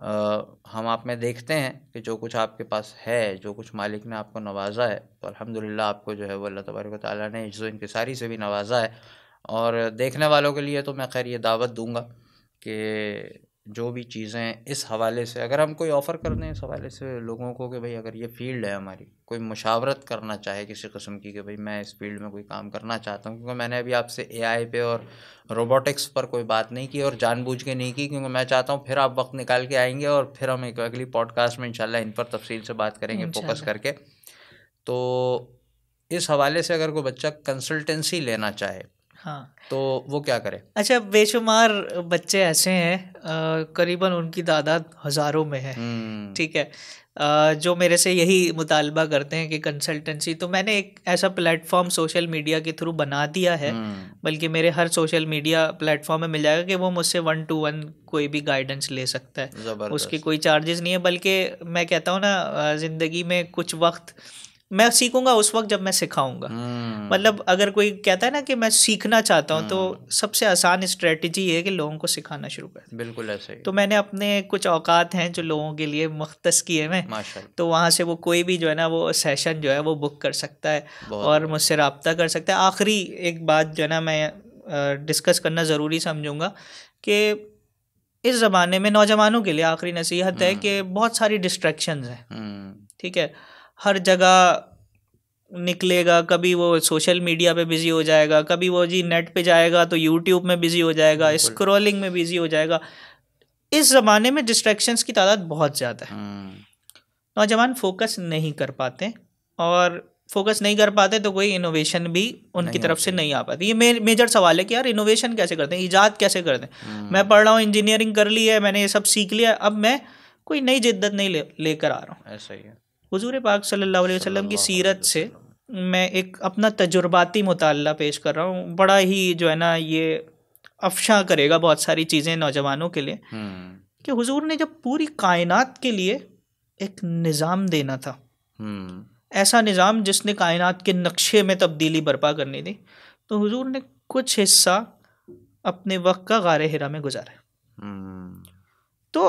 आ, हम आप में देखते हैं कि जो कुछ आपके पास है जो कुछ मालिक ने आपको नवाजा है तो अलहमदिल्ला आपको जो है वो अल्लाह तबारक ताली ने इज्जो इनकसारी से भी नवाजा है और देखने वालों के लिए तो मैं खैर ये दावत दूँगा कि जो भी चीज़ें इस हवाले से अगर हम कोई ऑफ़र कर दें इस हवाले से लोगों को कि भाई अगर ये फील्ड है हमारी कोई मुशावरत करना चाहे किसी कस्म की कि भाई मैं इस फील्ड में कोई काम करना चाहता हूँ क्योंकि मैंने अभी आपसे एआई पे और रोबोटिक्स पर कोई बात नहीं की और जानबूझ के नहीं की क्योंकि मैं चाहता हूँ फिर आप वक्त निकाल के आएंगे और फिर हम एक अगली पॉडकास्ट में इनशाला इन पर तफसील से बात करेंगे फोकस करके तो इस हवाले से अगर कोई बच्चा कंसल्टेंसी लेना चाहे हाँ तो वो क्या करें अच्छा बेशुमार बच्चे ऐसे हैं करीबन उनकी तादाद हज़ारों में है हम्म। ठीक है आ, जो मेरे से यही मुतालबा करते हैं कि कंसल्टेंसी तो मैंने एक ऐसा प्लेटफॉर्म सोशल मीडिया के थ्रू बना दिया है हम्म। बल्कि मेरे हर सोशल मीडिया प्लेटफॉर्म में मिल जाएगा कि वो मुझसे वन टू वन कोई भी गाइडेंस ले सकता है उसकी कोई चार्जेस नहीं है बल्कि मैं कहता हूँ ना ज़िंदगी में कुछ वक्त मैं सीखूंगा उस वक्त जब मैं सिखाऊंगा hmm. मतलब अगर कोई कहता है ना कि मैं सीखना चाहता हूँ hmm. तो हम्म। सबसे आसान स्ट्रेटजी है कि लोगों को सिखाना शुरू कर बिल्कुल ऐसे ही तो मैंने अपने कुछ औकात हैं जो लोगों के लिए मुख्त किए मैं तो वहाँ से वो कोई भी जो है ना वो सेशन जो है वो बुक कर सकता है और मुझसे रबता कर सकता है आखिरी एक बात जो है ना मैं डिस्कस करना ज़रूरी समझूंगा कि इस ज़माने में नौजवानों के लिए आखिरी नसीहत है हम्म। कि बहुत सारी डिस्ट्रैक्शंस हैं ठीक है हर जगह निकलेगा कभी वो सोशल मीडिया पे बिजी हो जाएगा कभी वो जी नेट पे जाएगा तो यूट्यूब में बिजी हो जाएगा स्क्रॉलिंग में बिजी हो जाएगा इस ज़माने में डिस्ट्रैक्शंस की तादाद बहुत ज़्यादा है हम्म। नौजवान फोकस नहीं कर पाते और फोकस नहीं कर पाते तो कोई इनोवेशन भी उनकी तरफ से नहीं आ पाती ये मे, मेजर सवाल है कि यार इनोवेशन कैसे करते हैं ईजाद कैसे करते हैं हम्म। मैं पढ़ रहा हूँ इंजीनियरिंग कर ली है मैंने ये सब सीख लिया अब मैं कोई नई जिद्दत नहीं ले लेकर आ रहा हूँ ऐसा ही है हजूर पाक सल्ला वसम की सीरत से मैं एक अपना तजुर्बाती मुताल पेश कर रहा हूँ बड़ा ही जो है ना ये अफशा करेगा बहुत सारी चीज़ें नौजवानों के लिए हम्म। कि हुजूर ने जब पूरी कायनात के लिए एक निज़ाम देना था हम्म। ऐसा निज़ाम जिसने कायनात के नक्शे में तब्दीली बर्पा करनी थी तो हुजूर ने कुछ हिस्सा अपने वक्त का गार हरा में गुजारा हम्म। तो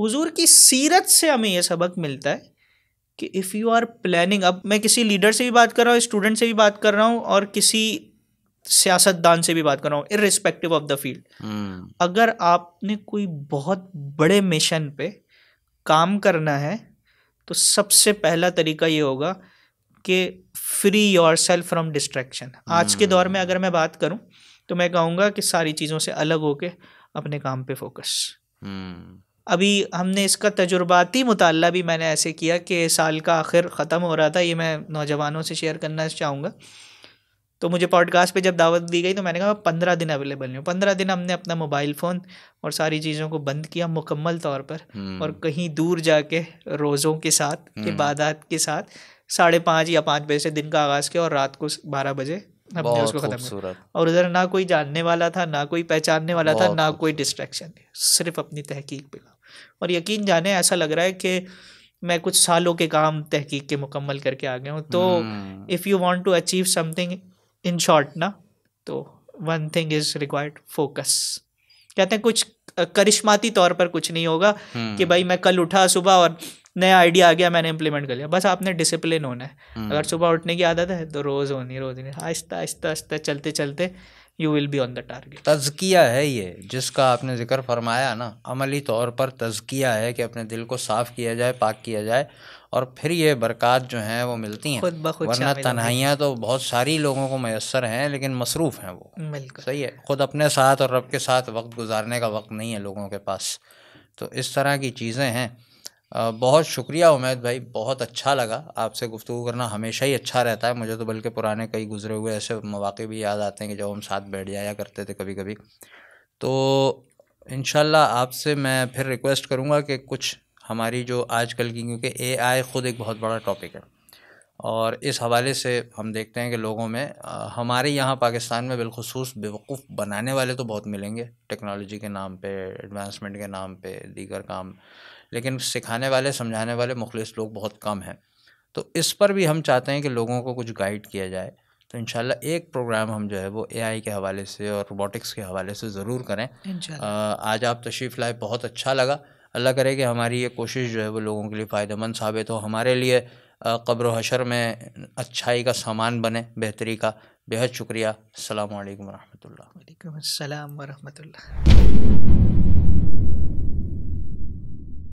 हुजूर की सीरत से हमें यह सबक मिलता है कि इफ़ यू आर प्लानिंग अब मैं किसी लीडर से भी बात कर रहा हूँ स्टूडेंट से भी बात कर रहा हूँ और किसी सियासतदान से भी बात कर रहा हूँ इरिस्पेक्टिव ऑफ द फील्ड अगर आपने कोई बहुत बड़े मिशन पे काम करना है तो सबसे पहला तरीका ये होगा कि free yourself from distraction आज के दौर में हम्म। अगर मैं बात करूँ तो मैं कहूँगा कि सारी चीज़ों से अलग होके अपने काम पे फोकस अभी हमने इसका तजुर्बाती मुताल भी मैंने ऐसे किया कि साल का आखिर ख़त्म हो रहा था ये मैं नौजवानों से शेयर करना चाहूँगा तो मुझे पॉडकास्ट पे जब दावत दी गई तो मैंने कहा मैं पंद्रह दिन अवेलेबल नहीं हूँ पंद्रह दिन हमने अपना मोबाइल फ़ोन और सारी चीज़ों को बंद किया मुकम्मल तौर पर हम्म। और कहीं दूर जाके रोज़ों के साथ इबादत हम्म। के साथ साढ़े पाँच या पाँच बजे से दिन का आगाज़ किया और रात को बारह बजे हमने उसको खत्म किया और उधर ना कोई जानने वाला था ना कोई पहचानने वाला था ना कोई डिस्ट्रैक्शन सिर्फ अपनी तहकीक पे और यकीन जाने ऐसा लग रहा है कि मैं कुछ सालों के काम तहकीक के मुकम्मल करके आ गया हूँ तो if you want to achieve something in short ना तो one thing is required focus कहते हैं कुछ करिश्माती तौर पर कुछ नहीं होगा हम्म। कि भाई मैं कल उठा सुबह और नया आइडिया आ गया मैंने इम्प्लीमेंट कर लिया बस आपने डिसिप्लिन होना है अगर हम्म। सुबह उठने की आदत है तो रोज़ होनी रोज़ होनी आहिस्ता आहिस्ता आहिस्ता चलते चलते you will be on the target तजकिया है ये जिसका आपने जिक्र फरमाया ना अमली तौर पर तजकिया है कि अपने दिल को साफ़ किया जाए पाक किया जाए और फिर ये बरक़ात जो हैं वो मिलती हैं खुद बखुद वरना तनहियाँ तो बहुत सारी लोगों को मैसर हैं लेकिन मसरूफ़ हैं वो बिल्कुल सही है ख़ुद अपने साथ और रब के साथ वक्त गुजारने का वक्त नहीं है लोगों के पास तो इस तरह की चीज़ें हैं बहुत शुक्रिया उमैद भाई बहुत अच्छा लगा आपसे गुफ्तु करना हमेशा ही अच्छा रहता है मुझे तो बल्कि पुराने कई गुजरे हुए ऐसे मौाक़े भी याद आते हैं कि जब हम साथ बैठ जाया करते थे कभी कभी तो इन आपसे मैं फिर रिक्वेस्ट करूँगा कि कुछ हमारी जो आजकल की क्योंकि ए ख़ुद एक बहुत बड़ा टॉपिक है और इस हवाले से हम देखते हैं कि लोगों में हमारे यहाँ पाकिस्तान में बिलखसूस बेवकूफ़ बनाने वाले तो बहुत मिलेंगे टेक्नोलॉजी के नाम पे एडवांसमेंट के नाम पे दीगर काम लेकिन सिखाने वाले समझाने वाले मुखलिस लोग बहुत कम हैं तो इस पर भी हम चाहते हैं कि लोगों को कुछ गाइड किया जाए तो इन एक प्रोग्राम हम जो है वो ए के हवाले से और रोबोटिक्स के हवाले से ज़रूर करें आ, आज आप तशरीफ़ लाए बहुत अच्छा लगा अल्लाह करे कि हमारी ये कोशिश जो है वो लोगों के लिए फ़ायदेमंद साबित हो हमारे लिए कब्र हशर में अच्छाई का सामान बने बेहतरी का बेहद शुक्रिया अल्लाम वरहमल वर्का